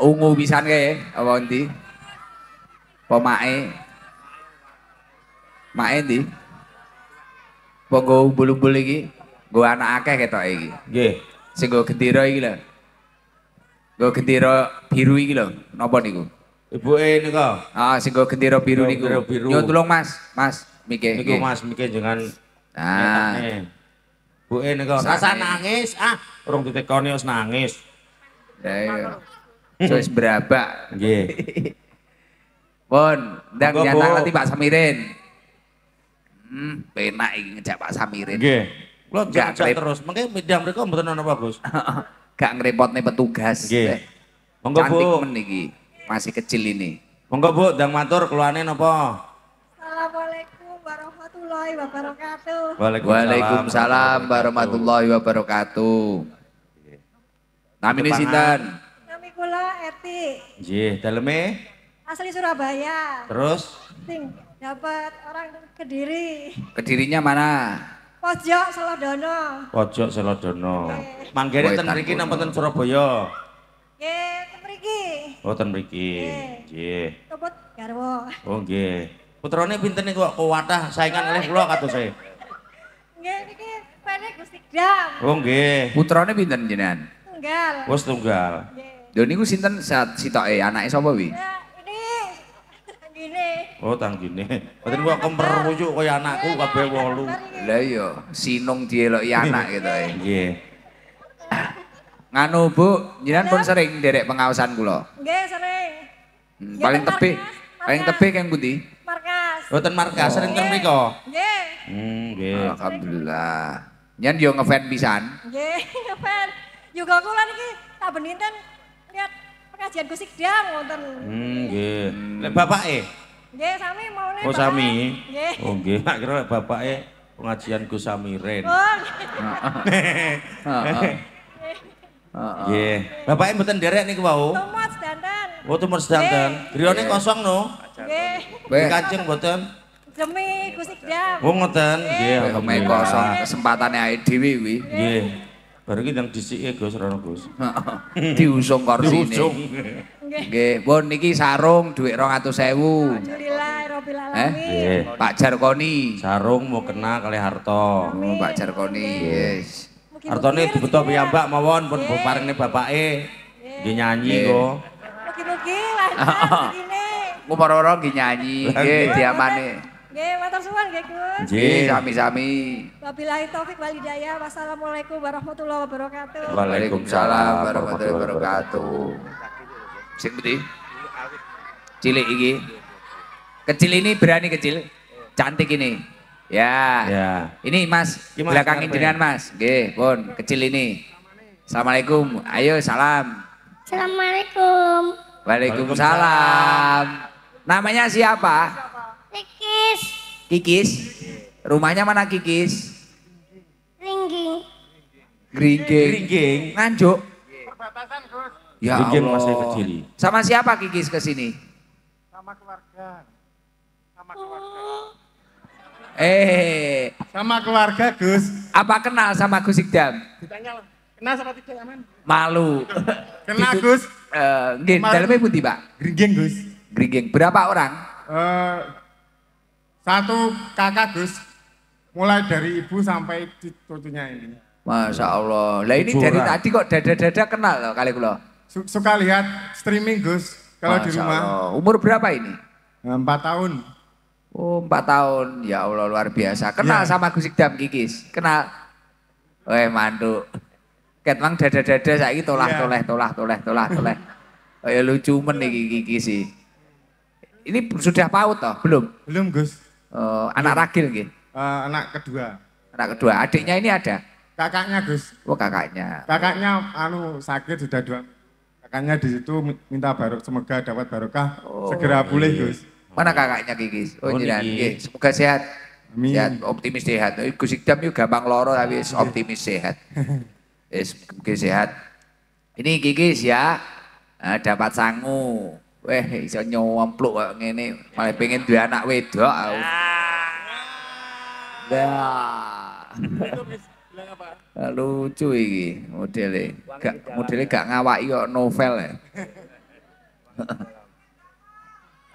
Ungu pisan kae, apa endi? Pemae. Mae endi? Pogo bulu-bulu iki, gue anak akeh ketok iki. Nggih. Sing kedira gendera iki lho. gue gendera biru iki lho, napa niku? Ibuke niku. Ah, sing nggo gendera biru niku. Yo tulung Mas, Mas, mike. Niku Mas mike jangan Nah. Ibuke niku, rasa nangis, ah, urung ditekoni wis nangis. Ya. Wis brabak. Nggih. Pun, ndang nyatang nanti Pak Samirin. Hmm, penak iki ngejak Pak Samirin. Nggih. Lo gak terus. Makanya media mereka mboten ana apa, Bos. gak ngerepot nih petugas. Monggo Bu. Cantik Masih kecil ini. Monggo Bu, ndang matur keluarnya nopo. Assalamualaikum warahmatullahi wabarakatuh. Waalaikumsalam warahmatullahi wabarakatuh. ini Sintan. Nami kula Eti. Nggih, dalamnya? Asli Surabaya. Terus? Sing dapat orang Kediri. Kedirinya mana? Pojok Selodono. Pojok Selodono. Manggere ten mriki napa ten Surabaya? Nggih, ten mriki. Oh, ten mriki. Nggih. Tepat garwa. Oh, nggih. Putrane pinten kok kuwatah saingan oleh kula kados saya. Nggih, niki pene Gusti Dam. Oh, nggih. Putrane pinten jenengan? Tunggal. Wes tunggal. Nggih. Lha niku sinten sitoke anake sapa wi? Ya. Oh tanggine. Mboten kemper kemerucuk kaya anakku kabeh wolu. Lah iya, sinung dieloki ya anak gitu ya. Nggih. Nganu Bu, jenengan pun sering derek pengawasan kula. Nggih, sering. Hmm, paling tepi, paling tepi kang Budi. Markas. Mboten markas, sering ten mriko. Nggih. Hmm, nggih. Alhamdulillah. Nyen yo ngefan pisan. Nggih, ngefan. Juga kula niki tak beninten lihat pengajian Gusik Dang wonten. Hmm, nggih. Lek bapake? Nggih, sami maune. Oh, sami. Nggih. Oh, nggih, tak kira bapake pengajian Gus Samiren. Heeh. Bapaknya mboten derek niku wau. Tumut sedanten. Oh, tumut sedanten. Griyane kosong no. Nggih. Kancing mboten. Demi Gus Ikdam. Oh, ngoten. Nggih, omahe kosong. Kesempatane ae dhewe kuwi. Nggih. Baru ini yang disiknya Gus Rono Gus. Diusung kursi ini. Diusung. Nggih, pun niki sarung dhuwit 200.000. Alhamdulillah rabbil eh? alamin. Pak Jarkoni. Sarung mau kena kali harta. Pak Jarkoni. Yes. Hartane dibeto piyambak ya. mawon pun paringne bapake. Nggih nyanyi kok. Mugi-mugi wah. Ku para-para nggih nyanyi, nggih diamane. Nggih, matur suwun nggih, Gus. Nggih, sami-sami. Wabillahi taufik wal hidayah. Wassalamualaikum warahmatullahi wabarakatuh. Waalaikumsalam warahmatullahi wabarakatuh. Sing putih. Cilik iki. Kecil ini berani kecil. Cantik ini. Ya. ya. Ini Mas, Gimana belakang jenengan Mas. G, pun kecil ini. Assalamualaikum. Ayo salam. Assalamualaikum. Waalaikumsalam. Namanya siapa? Kikis. Kikis. Rumahnya mana Kikis? Ringging. Ringging, Nganjuk. Ya Itu kecil. Sama siapa Kiki ke sini? Sama keluarga. Sama keluarga. Eh, sama keluarga Gus. Apa kenal sama Gus Ikdam? Ditanya kenal sama tidak aman? Malu. Kenal Gus? Eh, nggih, dalemnya putih, Pak. Gringgeng Gus. Gringgeng. Berapa orang? Eh, satu kakak Gus. Mulai dari ibu sampai cucunya ini. Masya Allah. Lah ini dari tadi kok dada-dada kenal loh kali kula. Suka lihat streaming Gus kalau di rumah. Allah. Umur berapa ini? Eh, empat tahun. Oh empat tahun, ya Allah luar biasa. Kenal ya. sama Gus Dam Kikis? Kenal? Weh mandu Ketmang dada-dada saya itu tolah, ya. toleh toleh, tolah, toleh, toleh. oh ya lucu men nih gigi sih. Ini sudah paut toh? Belum? Belum Gus. Oh, anak ragil gitu? Uh, anak kedua. Anak kedua. Adiknya ini ada? Kakaknya Gus. Oh kakaknya. Kakaknya anu sakit sudah dua Kakaknya di situ minta barok semoga dapat barokah oh, segera iya. pulih Gus. Mana kakaknya Kiki? Oh, oh iya, iya. Semoga sehat. Amin. Sehat, optimis sehat. Gus Ikdam juga gampang loro tapi iya. optimis sehat. Wis mungkin sehat. Ini Kiki ya nah, dapat sangu. Weh iso nyomplok kok ngene, malah pengen dua anak wedok Ya. Lah. Lucu iki modele. Gak modele ya. gak ngawaki kok novel ya.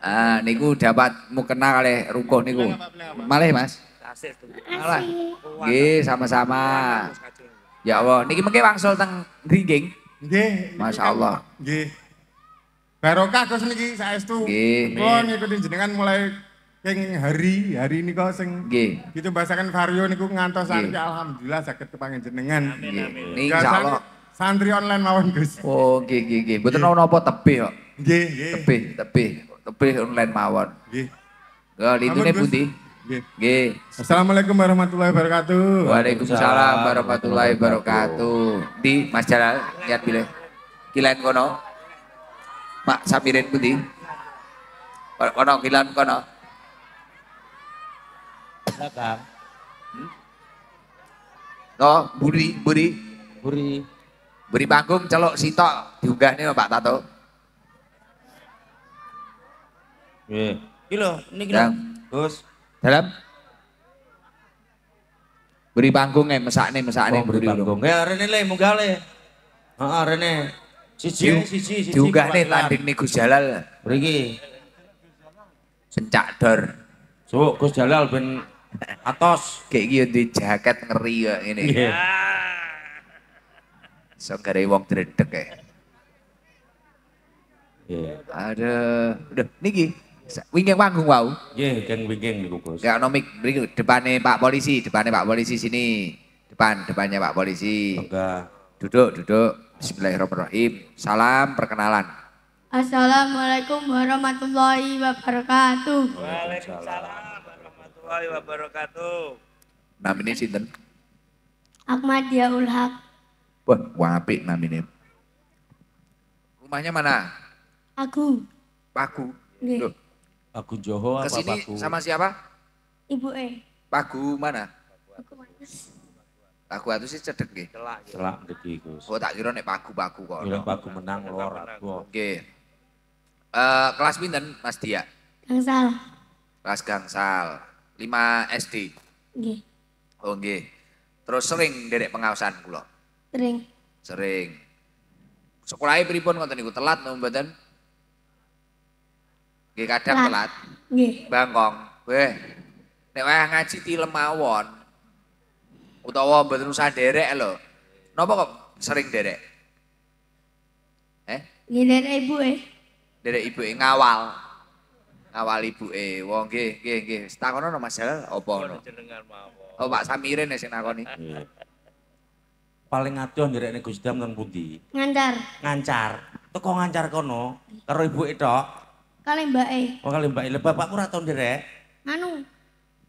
ah, niku dapat mukena kali rukuh niku. Malih Mas. Malah. Nggih, sama-sama. Ya Allah, niki mengke wangsul teng Gringging. Nggih. Allah. Nggih. Barokah Gus niki saestu. Nggih. Mohon ngikutin jenengan mulai Keng hari, hari ini kok sing Gih. gitu bahasakan vario niku ngantos saniki alhamdulillah sakit kepangin jenengan. Amin amin. Santri online mawon Gus. Oh gih gih gih, betul nopo nopo tepi kok. gih gih, tepi tebih tebih online mawon. kalau itu nih putih gih, Assalamualaikum warahmatullahi wabarakatuh. Waalaikumsalam warahmatullahi wabarakatuh. Di Mas Jalal lihat pilih. Kilain kono. Pak Samirin putih Kono kilan kono belakang. Hmm? Oh, buri, buri. Buri. Buri panggung celok sitok diunggahne Pak Tato. Nggih. Iki lho, niki lho. Gus. Dalam. Buri panggung eh, mesak nih mesak nih buri panggung. Ya eh, rene le munggah le. Heeh rene. Siji siji siji. Diunggahne tanding Gus Jalal. Mriki. Sencak dor. Sok Gus Jalal ben Atos kayak gitu di jaket ngeri ya ini. Yeah. So gak wong dredeg ya. Yeah. Ada, udah niki Wingeng panggung wau. yeah, geng wingeng niku, Gus. Ya nomik, berikut depannya Pak Polisi, depannya Pak Polisi sini. Depan, depannya Pak Polisi. Oke. Duduk, duduk. Bismillahirrahmanirrahim. Salam perkenalan. Assalamualaikum warahmatullahi wabarakatuh. Waalaikumsalam warahmatullahi wabarakatuh. ini sinten? Ahmad Yaul Haq. Wah, nama namine. Rumahnya mana? Aku. Paku. Nggih. Paku Joho apa Kesini Paku? sama siapa? Ibu E. Paku mana? Paku Manis. Paku itu sih cedek nggih. Celak. Celak gede Gus. Oh, tak kira nek paku-paku kok. Kira paku menang lor aku. Nggih. Eh, kelas pinten Mas Dia? Gangsal. Kelas gangsal. 5 SD. Nggih. Oh nggih. Terus sering derek pengawasan kula? Sering. Sering. Sekolahnya pripun wonten niku? Telat napa mboten? Nggih kadang telat. Nggih. Bangkong. Weh. Nek wayah ngaji tilem mawon utawa mboten usah derek lho. Napa kok sering derek? Eh? Nggih derek ibu eh. Derek ibu eh, ngawal. awal ibu e wong ge ge ge takono no mas jalal opo no oh pak samirin ya sing nakoni paling ngatio ngerek nih gus dam pundi ngancar ngancar tuh kok ngancar kono karo ibu e dok kali mbak oh kali mbak e lebah pak murah tahun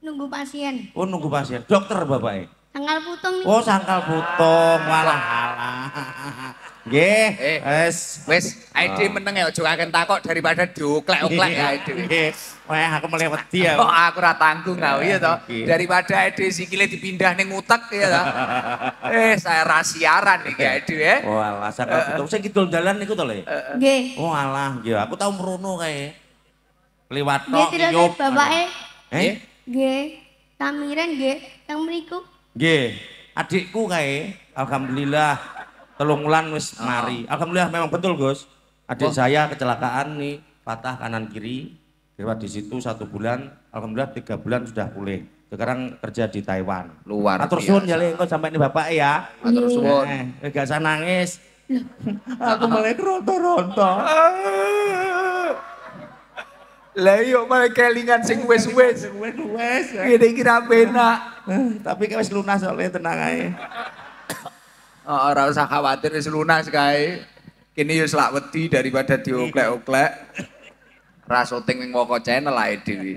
nunggu pasien oh nunggu pasien dokter bapak e sangkal putung nih. oh sangkal putung malah halah Nggih. Eh, wis, wis, ae meneng ya aja kaken takok daripada dioklek-oklek ae dhewe. Wah, aku mulai wedi ya. Kok aku ora tanggung gawe ya to. Daripada ae sikile dipindah ning utek ya to. Eh, saya rahasiaran iki ae dhewe. Eh. Oh, alah, saya kok terus sing kidul dalan niku to, Le. Nggih. Oh, alah, nggih. Aku tau mrono kae. Liwat tok. Nggih, tilas bapake. Eh? Nggih. Tamiren nggih, yang mriku. Nggih. Adikku kae. Alhamdulillah. telung wulan wis oh. mari. Alhamdulillah memang betul, Gus. Adik oh. saya kecelakaan nih, patah kanan kiri. Lewat di situ satu bulan, alhamdulillah tiga bulan sudah pulih. Sekarang kerja di Taiwan. Luar Atur suwun ya kok sampai ini Bapak ya. Atur iya. suwun. Eh, eh, gak usah nangis. Aku mulai ronto-ronto. Lah yuk iya, mulai kelingan sing wes-wes, wes wes-wes. Kira-kira benak. Eh, tapi wis lunas oleh tenang aja. Oh, ora usah khawatir wis lunas kae. Kini ya lak wedi daripada dioklek-oklek. Ra syuting ning Woko Channel ae dhewe.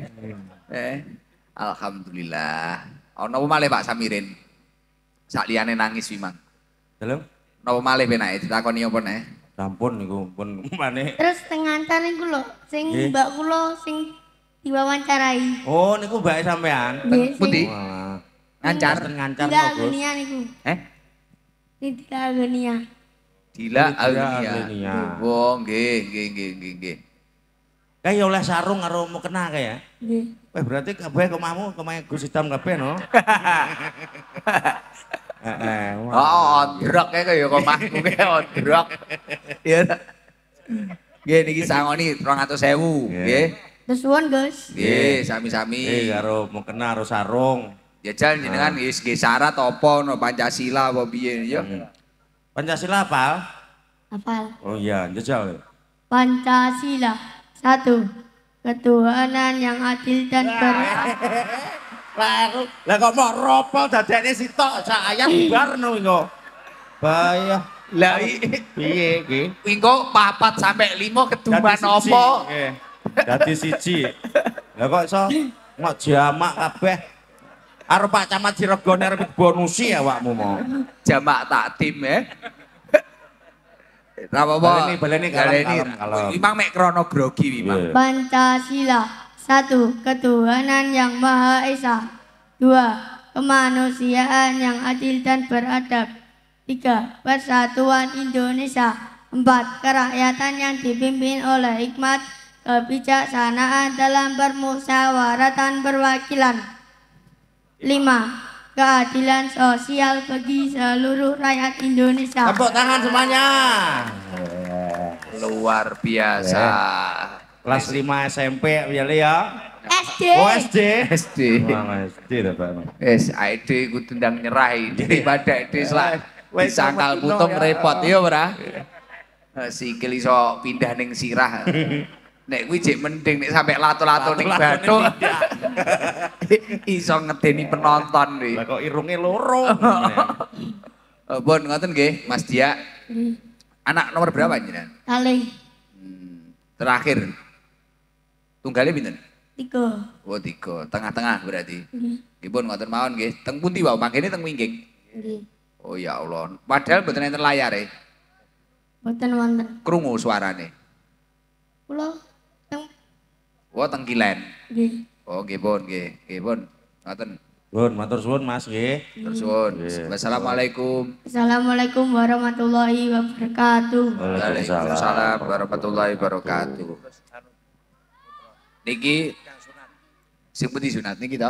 Eh, alhamdulillah. Ana apa malih Pak Samirin? Sak liyane nangis Mang. Deleng. Napa malih penake ditakoni apa neh? Sampun ya niku pun maneh. Terus tengantan niku lho, sing yeah. mbak kula sing diwawancarai. Oh, niku mbake sampean. Teng pundi? Ngancar. Ngancar Enggak, niku. Eh? Lidila Agnia. Dila Agnia. Bom, nggih, geng, geng, geng, geng, Kayak ya oleh sarung karo mau kena kayak. Nggih. Wah berarti kau, kemahmu kemah Gus Hitam kabeh no. Heeh. Oh, iya, iya. drug kayak kaya kemahku kayak odrok. Iya. Nggih terang atau sewu, geng. Terus suwun, guys. Nggih, sami-sami. Nggih eh, mau kena, harus sarung. Jajal ah. jenengan wis nggih syarat apa no Pancasila Bobi, ya? Pancasila apa? Hmm. Apa? Oh iya, jajal. Ya. Pancasila. Satu. Ketuhanan yang adil dan ah. beradab. Lah lah kok mau ropo dadekne sitok sak ayat hmm. barno engko. Bayah. Lah piye iki? Engko papat sampai lima nopo apa? Dadi siji. Lah kok iso ngok jamak kabeh Arep Pak Camat Cirebon arep bonusi awakmu mau. Jamak tak takdim ya. Rapopo. Baleni baleni baleni. Imang mek krono grogi Imang. Iya. Pancasila. Satu, ketuhanan yang Maha Esa. Dua, kemanusiaan yang adil dan beradab. Tiga, persatuan Indonesia. Empat, kerakyatan yang dipimpin oleh hikmat, kebijaksanaan dalam bermusyawaratan perwakilan. 5. Keadilan sosial bagi seluruh rakyat Indonesia. Tepuk tangan semuanya. Luar biasa. Eh, kelas 5 SMP ya ya. SD. Oh SD. SD. SD dah Pak. Wis ID ku tendang nyerah iki pada ID selak. Eh, Wis putung repot yo iya ora. Sikil iso pindah ning sirah. Nek gue cek mending nih sampai lato-lato nih batu. Iso ngeteni penonton nih. Lah kok irungnya loro. Eh, bon ngoten nggih, Mas Dia. Hmm. Anak nomor berapa jenengan? Kali. Hmm, terakhir. Tunggalnya pinten? Tiga. Oh tiga, tengah-tengah berarti. Hmm. Nggih. Bon ngoten mawon nggih. Teng pundi wae mangkene teng wingking? Nggih. Oh ya Allah. Padahal mboten enten layare. Mboten wonten. Krungu suarane. Kula Oh, Tengkilen. Oh, nggih, Bun, nggih. Nggih, Bun. Ngoten. Bun, matur suwun Mas nggih. Matur suwun. Wassalamualaikum. Assalamualaikum warahmatullahi wabarakatuh. Waalaikumsalam warahmatullahi wabarakatuh. Niki sing putih sunat niki to?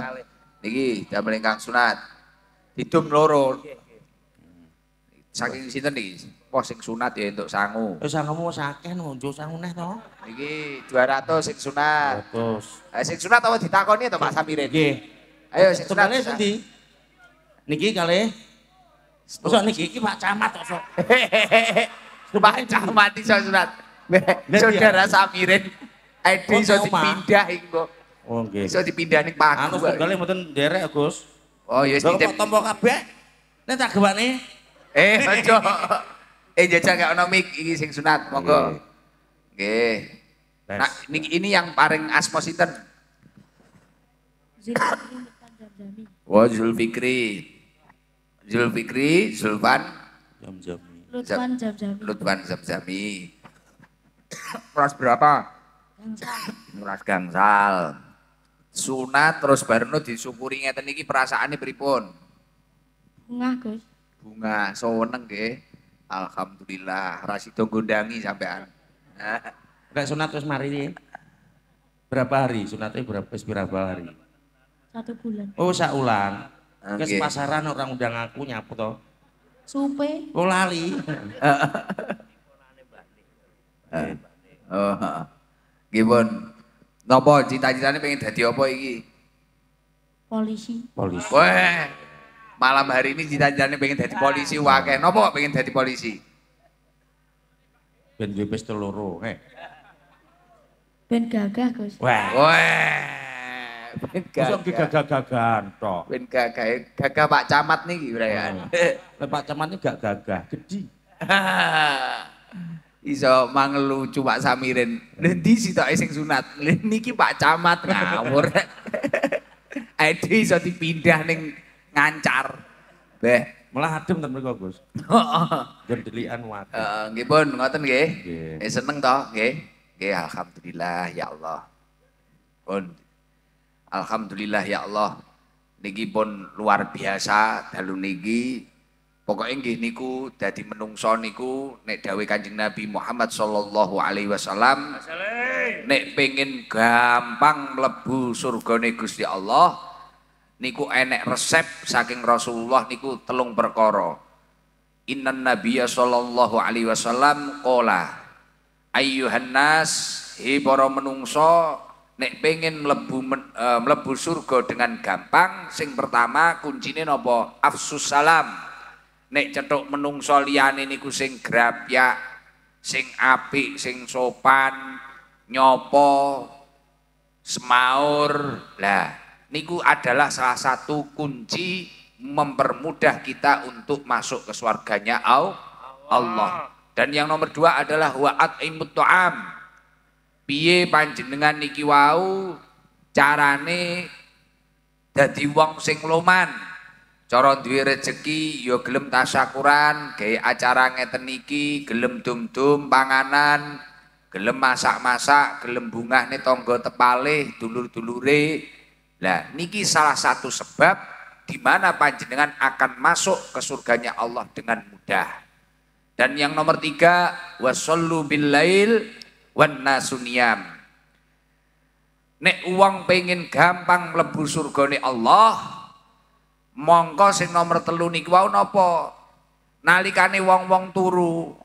Niki damel Kang Sunat. Tidur loro. Saking sinten iki? Wah sing sunat ya untuk sangu. Eh sangumu sakeh no, njo sangu neh to. Iki 200 sing sunat. 200. Eh sing sunat apa ditakoni to Pak Samirin? Nggih. Ayo sing sunat. Tunane sendi? Niki kali. Mosok niki iki Pak Camat kok sok. Pak Camat iso sunat. Iya. Saudara Samirin Edi eh, iso dipindah iki kok. Oh nggih. Iso dipindah ning Pak. Anu tunggale mboten derek, Gus. Oh ya wis ditip. Tompo kabeh. Nek tak gewane Eh, aja. Eh, jajak gak ono mic iki sing sunat, monggo. Iya. Nggih. Nah, ini, ini yang paling asma Wah, Wa Zulfikri. Zulfikri, Zulfan Jamjami. Lutfan Jamjami. Lutfan Jamjami. Kelas berapa? Gangsal. Kelas gangsal. Sunat terus barno disyukuri ngeten iki perasaane pripun? Bungah, Gus bunga soneng ke Alhamdulillah tunggu gondangi sampean. Enggak sunat terus mari Berapa hari sunatnya berapa berapa hari? Satu bulan. Oh, saulan ulang. Ah, okay. pasaran orang udah ngaku nyapu toh. Supe. Oh lali. Eh. oh, Gibon. Nopo cita-citanya pengen jadi apa iki? Polisi. Polisi malam hari ini kita citanya pengen jadi polisi ah. wakil nopo pengen jadi polisi ben gue pesta loro eh ben gagah Gus wah wah ben gagah gagah-gagahan tok ben gagah eh, gagah Pak Camat nih urayan oh. Pak Camat nih gak gagah gede iso mangelu cuma samirin nanti sih tak iseng sunat niki Pak Camat ngawur Aduh iso dipindah neng ngancar. Beh, malah adem ten mriku, Gus. Heeh. Jan dilikan wae. Heeh, nggih pun ngoten nggih. Nggih. seneng toh nggih. Nggih, alhamdulillah ya Allah. Pun alhamdulillah ya Allah. Niki pun luar biasa dalu niki Pokoknya nggih niku dadi menungso niku nek dawuh Kanjeng Nabi Muhammad sallallahu alaihi wasallam nek pengen gampang mlebu surgane Gusti Allah niku enek resep saking Rasulullah niku telung perkara Innan Nabiya sallallahu alaihi wasallam qala ayyuhan nas hi para menungso nek pengen mlebu e, mlebu surga dengan gampang sing pertama kuncine napa afsus salam nek cetok menungso liyane niku sing grapyak sing apik sing sopan nyopo semaur lah niku adalah salah satu kunci mempermudah kita untuk masuk ke swarganya Allah. Dan yang nomor dua adalah wa'at imut ta'am. Piye panjenengan niki wau carane jadi wong sing loman. Cara duwe rezeki ya gelem tasakuran, gawe acara ngeten iki, gelem dum-dum panganan, gelem masak-masak, gelem nih tonggo tepalih, dulur-dulure, Nah, niki salah satu sebab di mana panjenengan akan masuk ke surganya Allah dengan mudah. Dan yang nomor tiga, wasallu lail wan nasuniam. Nek uang pengen gampang mlebu surgane Allah, mongko sing nomor telu niku wau napa? Nalikane wong-wong turu,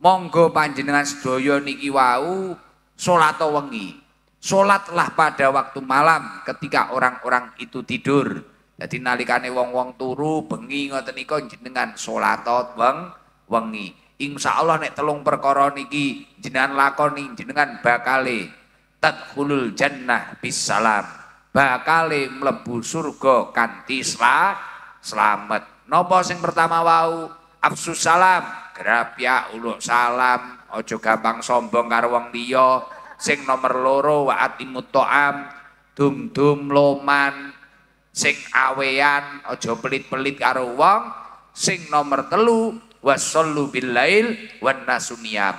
monggo panjenengan sedaya niki wau salat wengi. Sholatlah pada waktu malam ketika orang-orang itu tidur. Jadi nalikane wong-wong turu bengi ngoten niku jenengan sholatot weng wengi. Insya Allah nek telung perkara niki jenengan lakoni jenengan bakale tadkhulul jannah bisalam. Bakale mlebu surga kanthi slamet. Napa sing pertama wau? Afsus salam, grapya uluk salam, ojo gampang sombong karo wong liya sing nomor loro wa atimut ta'am dum-dum loman sing awean ojo pelit-pelit karo wong sing nomor telu wasallu billail wan nasuniyam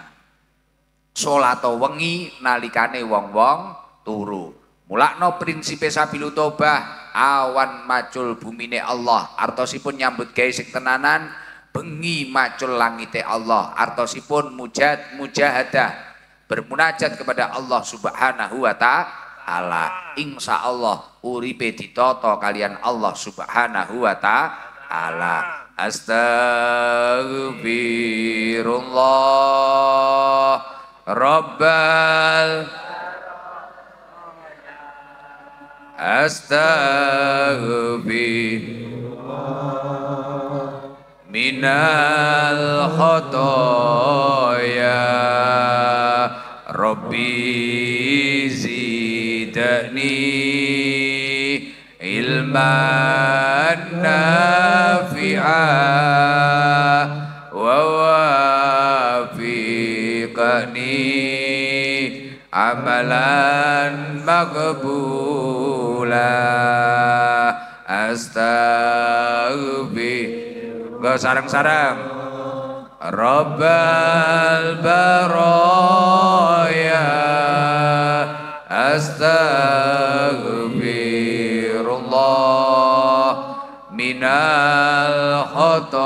salat wengi nalikane wong-wong turu mulakno prinsipe sabilu tobah awan macul bumine Allah artosipun nyambut gawe sing tenanan bengi macul langite Allah artosipun mujad mujahadah bermunajat kepada Allah Subhanahu wa taala. Insya Allah uripe ditoto kalian Allah Subhanahu wa taala. Astagfirullah Rabbal Astagfirullah Minal khotoyah المنافعه ووافقني عملا مقبولا استغفر Gak sarang-sarang Rabbal Baraya Astagfirullah من الخطايا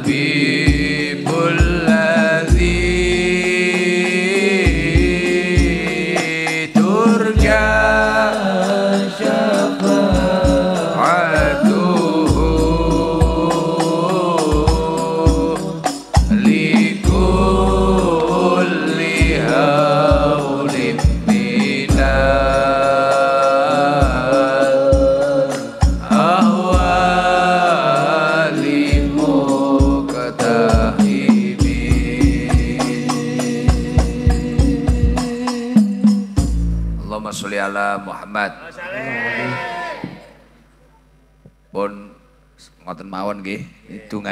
ti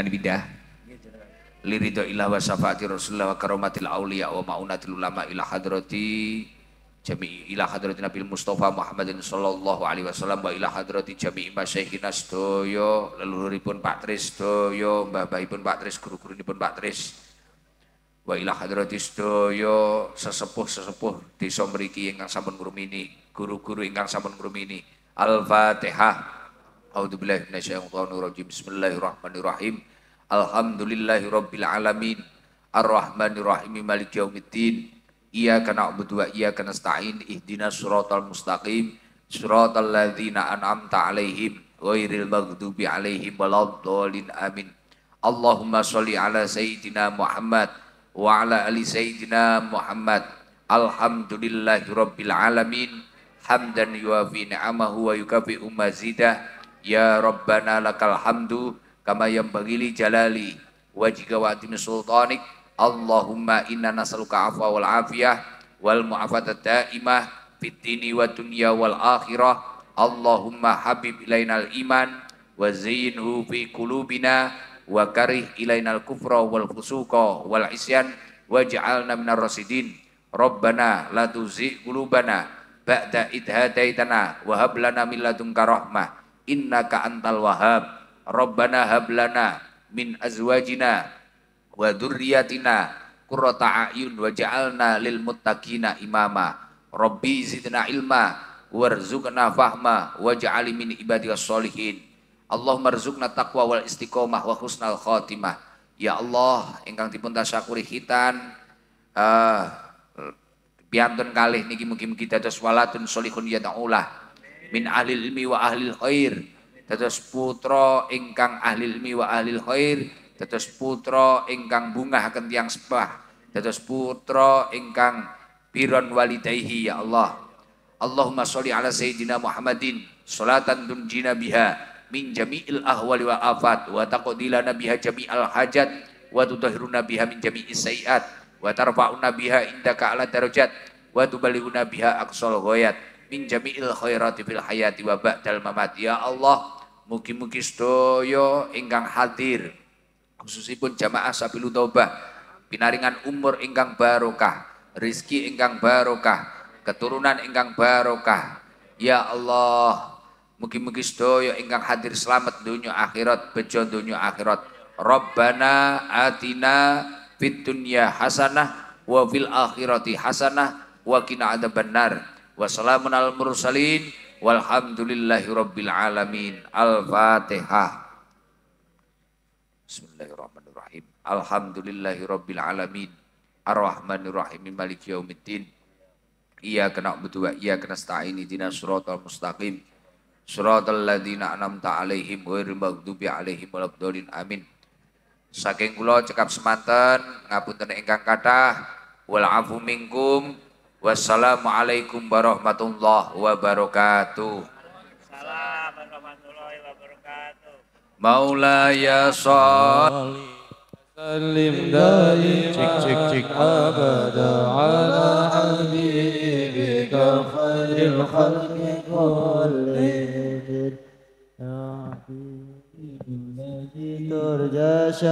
dengan bidah liridho ilah wa syafaati rasulullah wa karomatil awliya wa ma'unatil ulama ila hadrati jami'i ila hadrati nabil mustafa muhammadin sallallahu alaihi wasallam wa ila hadrati jami'i masyayikhina sedoyo leluhuripun pak tris sedoyo mbah bahipun pak tris guru Guru pun pak tris wa ila hadrati sedoyo sesepuh-sesepuh Di mriki ingkang sampun ngrumini guru-guru ingkang sampun ngrumini al-fatihah A'udzubillahi minasyaitonirrajim. Bismillahirrahmanirrahim. Alhamdulillahirrabbilalamin ar rahmanirrahim Malik Yawmiddin Iyaka na'budu wa iyaka nasta'in Ihdina siratal mustaqim siratal ladhina an'amta 'alaihim iril maghdubi 'alaihim Waladhalin amin Allahumma sholli ala sayyidina Muhammad wa ala ali sayyidina Muhammad Alhamdulillahirrabbilalamin hamdan yuafi ni'amahu wa yukafi'u umazidah ya rabbana lakal hamdu kama yanbaghi jalali wajhika wa atimi sultanik Allahumma inna nas'aluka afwa wal afiyah wal mu'afatat daimah fid dini wa dunya wal akhirah Allahumma habib ilainal iman wa zayyinhu fi kulubina wa karih ilainal kufra wal fusuqa wal isyan waj'alna minar rasidin Rabbana la tuzigh qulubana ba'da idh hadaitana wa hab lana min ladunka rahmah innaka antal wahhab Rabbana hablana min azwajina wa dzurriyyatina qurrata a'yun waj'alna lil muttaqina imama. Rabbi zidna ilma warzuqna fahma waj'al min ibadikas solihin. Allahumma rzuqna taqwa wal istiqomah wa husnal khatimah. Ya Allah, ingkang dipun tasyakuri hitan uh, eh, biantun kalih niki mugi-mugi dados waladun solihun yad'ulah min ahli ilmi wa ahli khair dados putra ingkang ahli ilmi wa ahli khair dados putra ingkang bungah tiang sepah dados putra ingkang biron walidayhi ya Allah Allahumma sholli ala sayyidina Muhammadin salatan tunjina biha min jami'il ahwali wa afat wa taqdilana nabiha jami'al hajat wa tutahhiruna Nabiha min jami'is sayiat wa tarfa'una nabiha indaka ala darajat wa tubalighuna nabiha aqsal ghayat min jami'il khairati fil hayati wa ba'dal mamat ya Allah Mugi-mugi sedaya ingkang hadir khususipun jamaah Sabilu Taubah binaringan umur ingkang barokah, rizki ingkang barokah, keturunan ingkang barokah. Ya Allah, mugi-mugi sedaya ingkang hadir selamat dunia akhirat, bejo dunia akhirat. Rabbana atina fid dunya hasanah wa fil akhirati hasanah wa qina adzabannar. Wassalamun al mursalin. Walhamdulillahi Rabbil Alamin. Al-Fatihah. Bismillahirrahmanirrahim. Alhamdulillahi Rabbil Alamin. Ar-Rahmanirrahim. Maliki Yaumiddin. Iya kena betul, iya kena sta'in idina suratul mustaqim. Suratul ladina anamta alaihim. Wairil maghdubi alaihim walabdolin. Amin. Saking kula cekap ngapun Ngapunten ingkang kata walafu minkum Wassalamualaikum warahmatullahi wabarakatuh. warahmatullahi wabarakatuh. Maulaya sholli الذي ترجى